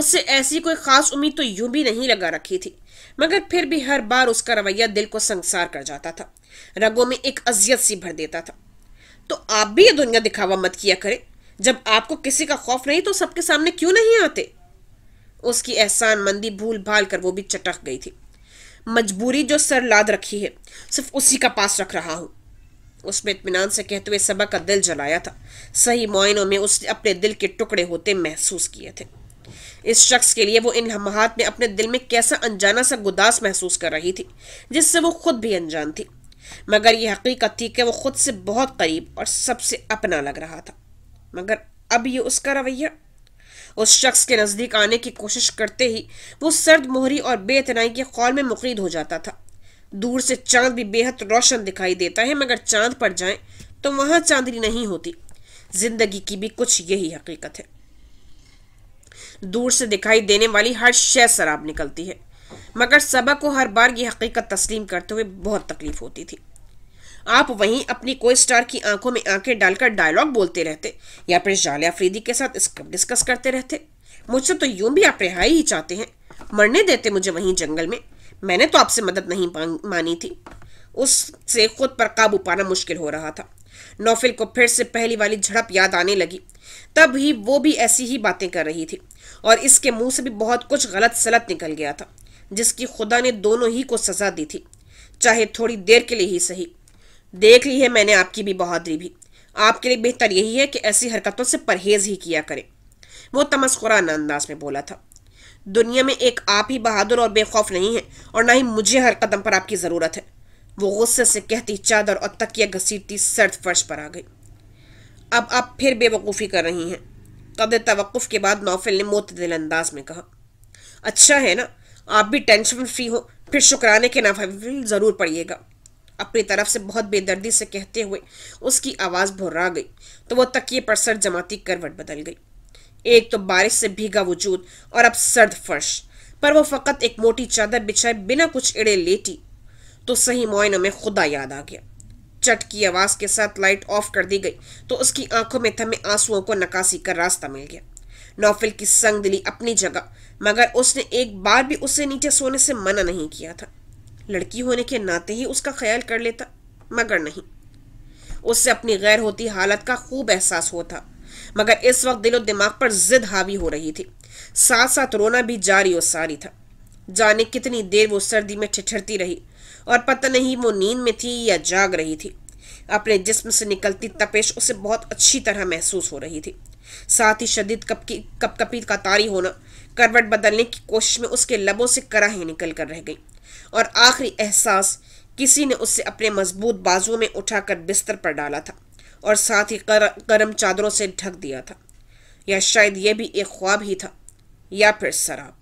उससे ऐसी कोई ख़ास उम्मीद तो यूं भी नहीं लगा रखी थी मगर फिर भी हर बार उसका रवैया दिल को संसार कर जाता था रगों में एक अजियत सी भर देता था तो आप भी ये दुनिया दिखावा मत किया करें जब आपको किसी का खौफ नहीं तो सबके सामने क्यों नहीं आते उसकी एहसान मंदी भूल भाल कर वो भी चटक गई थी मजबूरी जो सर लाद रखी है सिर्फ उसी का पास रख रहा हूँ उसमें इतमान से कहते हुए सबा का दिल जलाया था सही मुआयनों में उसने अपने दिल के टुकड़े होते महसूस किए थे इस शख्स के लिए वो इन लम्हात में अपने दिल में कैसा अनजाना सा गुदास महसूस कर रही थी जिससे वो खुद भी अनजान थी मगर यह हकीकत थी कि वो खुद से बहुत करीब और सबसे अपना लग रहा था मगर अब ये उसका रवैया उस शख्स के नज़दीक आने की कोशिश करते ही वो सर्द मोहरी और बेतनाई के खौल में मुफ़ीद हो जाता था दूर से चांद भी बेहद रोशन दिखाई देता है मगर चांद पर जाएं तो वहां चांदनी नहीं होती जिंदगी की भी कुछ यही हकीकत है दूर से दिखाई देने वाली हर शय शराब निकलती है मगर सबा को हर बार ये हकीकत तस्लीम करते हुए बहुत तकलीफ होती थी आप वहीं अपनी कोई स्टार की आंखों में आंखें डालकर डायलॉग बोलते रहते या फिर जालिया अफरीदी के साथ स्क्रिप्ट डिस्कस करते रहते मुझसे तो यूं भी आप रिहाई ही चाहते हैं मरने देते मुझे वहीं जंगल में मैंने तो आपसे मदद नहीं मानी थी उससे खुद पर काबू पाना मुश्किल हो रहा था नौफिल को फिर से पहली वाली झड़प याद आने लगी तब ही वो भी ऐसी ही बातें कर रही थी और इसके मुंह से भी बहुत कुछ गलत सलत निकल गया था जिसकी खुदा ने दोनों ही को सजा दी थी चाहे थोड़ी देर के लिए ही सही देख ली है मैंने आपकी भी बहादुरी भी आपके लिए बेहतर यही है कि ऐसी हरकतों से परहेज ही किया करें वो तमस्कुरान अंदाज में बोला था दुनिया में एक आप ही बहादुर और बेखौफ नहीं है और ना ही मुझे हर कदम पर आपकी ज़रूरत है वो गुस्से से कहती चादर और तकिया घसीटती सर्द फर्श पर आ गई अब आप फिर बेवकूफ़ी कर रही हैं कदर तवक़ के बाद नौफिल ने मोतदिल अंदाज में कहा अच्छा है ना आप भी टेंशन फ्री हो फिर शुक्राने के नाफिल ज़रूर पड़िएगा अपनी तरफ से बहुत बेदर्दी से कहते हुए उसकी आवाज़ भुर्रा गई तो वह तकिए पर सर जमाती करवट बदल गई एक तो बारिश से भीगा वजूद और अब सर्द फर्श पर वो फकत एक मोटी चादर बिछाए बिना कुछ इड़े लेटी तो सही मोयनों में खुदा याद आ गया चट की आवाज़ के साथ लाइट ऑफ कर दी गई तो उसकी आंखों में थमे आंसुओं को नकासी का रास्ता मिल गया नौफिल की संग दिली अपनी जगह मगर उसने एक बार भी उसे नीचे सोने से मना नहीं किया था लड़की होने के नाते ही उसका ख्याल कर लेता मगर नहीं उससे अपनी गैर होती हालत का खूब एहसास होता मगर इस वक्त दिलो दिमाग पर जिद हावी हो रही थी साथ साथ रोना भी जारी और सारी था जाने कितनी देर वो सर्दी में ठिठरती रही और पता नहीं वो नींद में थी या जाग रही थी अपने जिस्म से निकलती तपेश उसे बहुत अच्छी तरह महसूस हो रही थी साथ ही शदीद कपकी कपकपी का तारी होना करवट बदलने की कोशिश में उसके लबों से ही निकल कर रह गई और आखिरी एहसास किसी ने उसे अपने मजबूत बाजुओं में उठाकर बिस्तर पर डाला था और साथ ही गर्म चादरों से ढक दिया था या शायद यह भी एक ख्वाब ही था या फिर शराब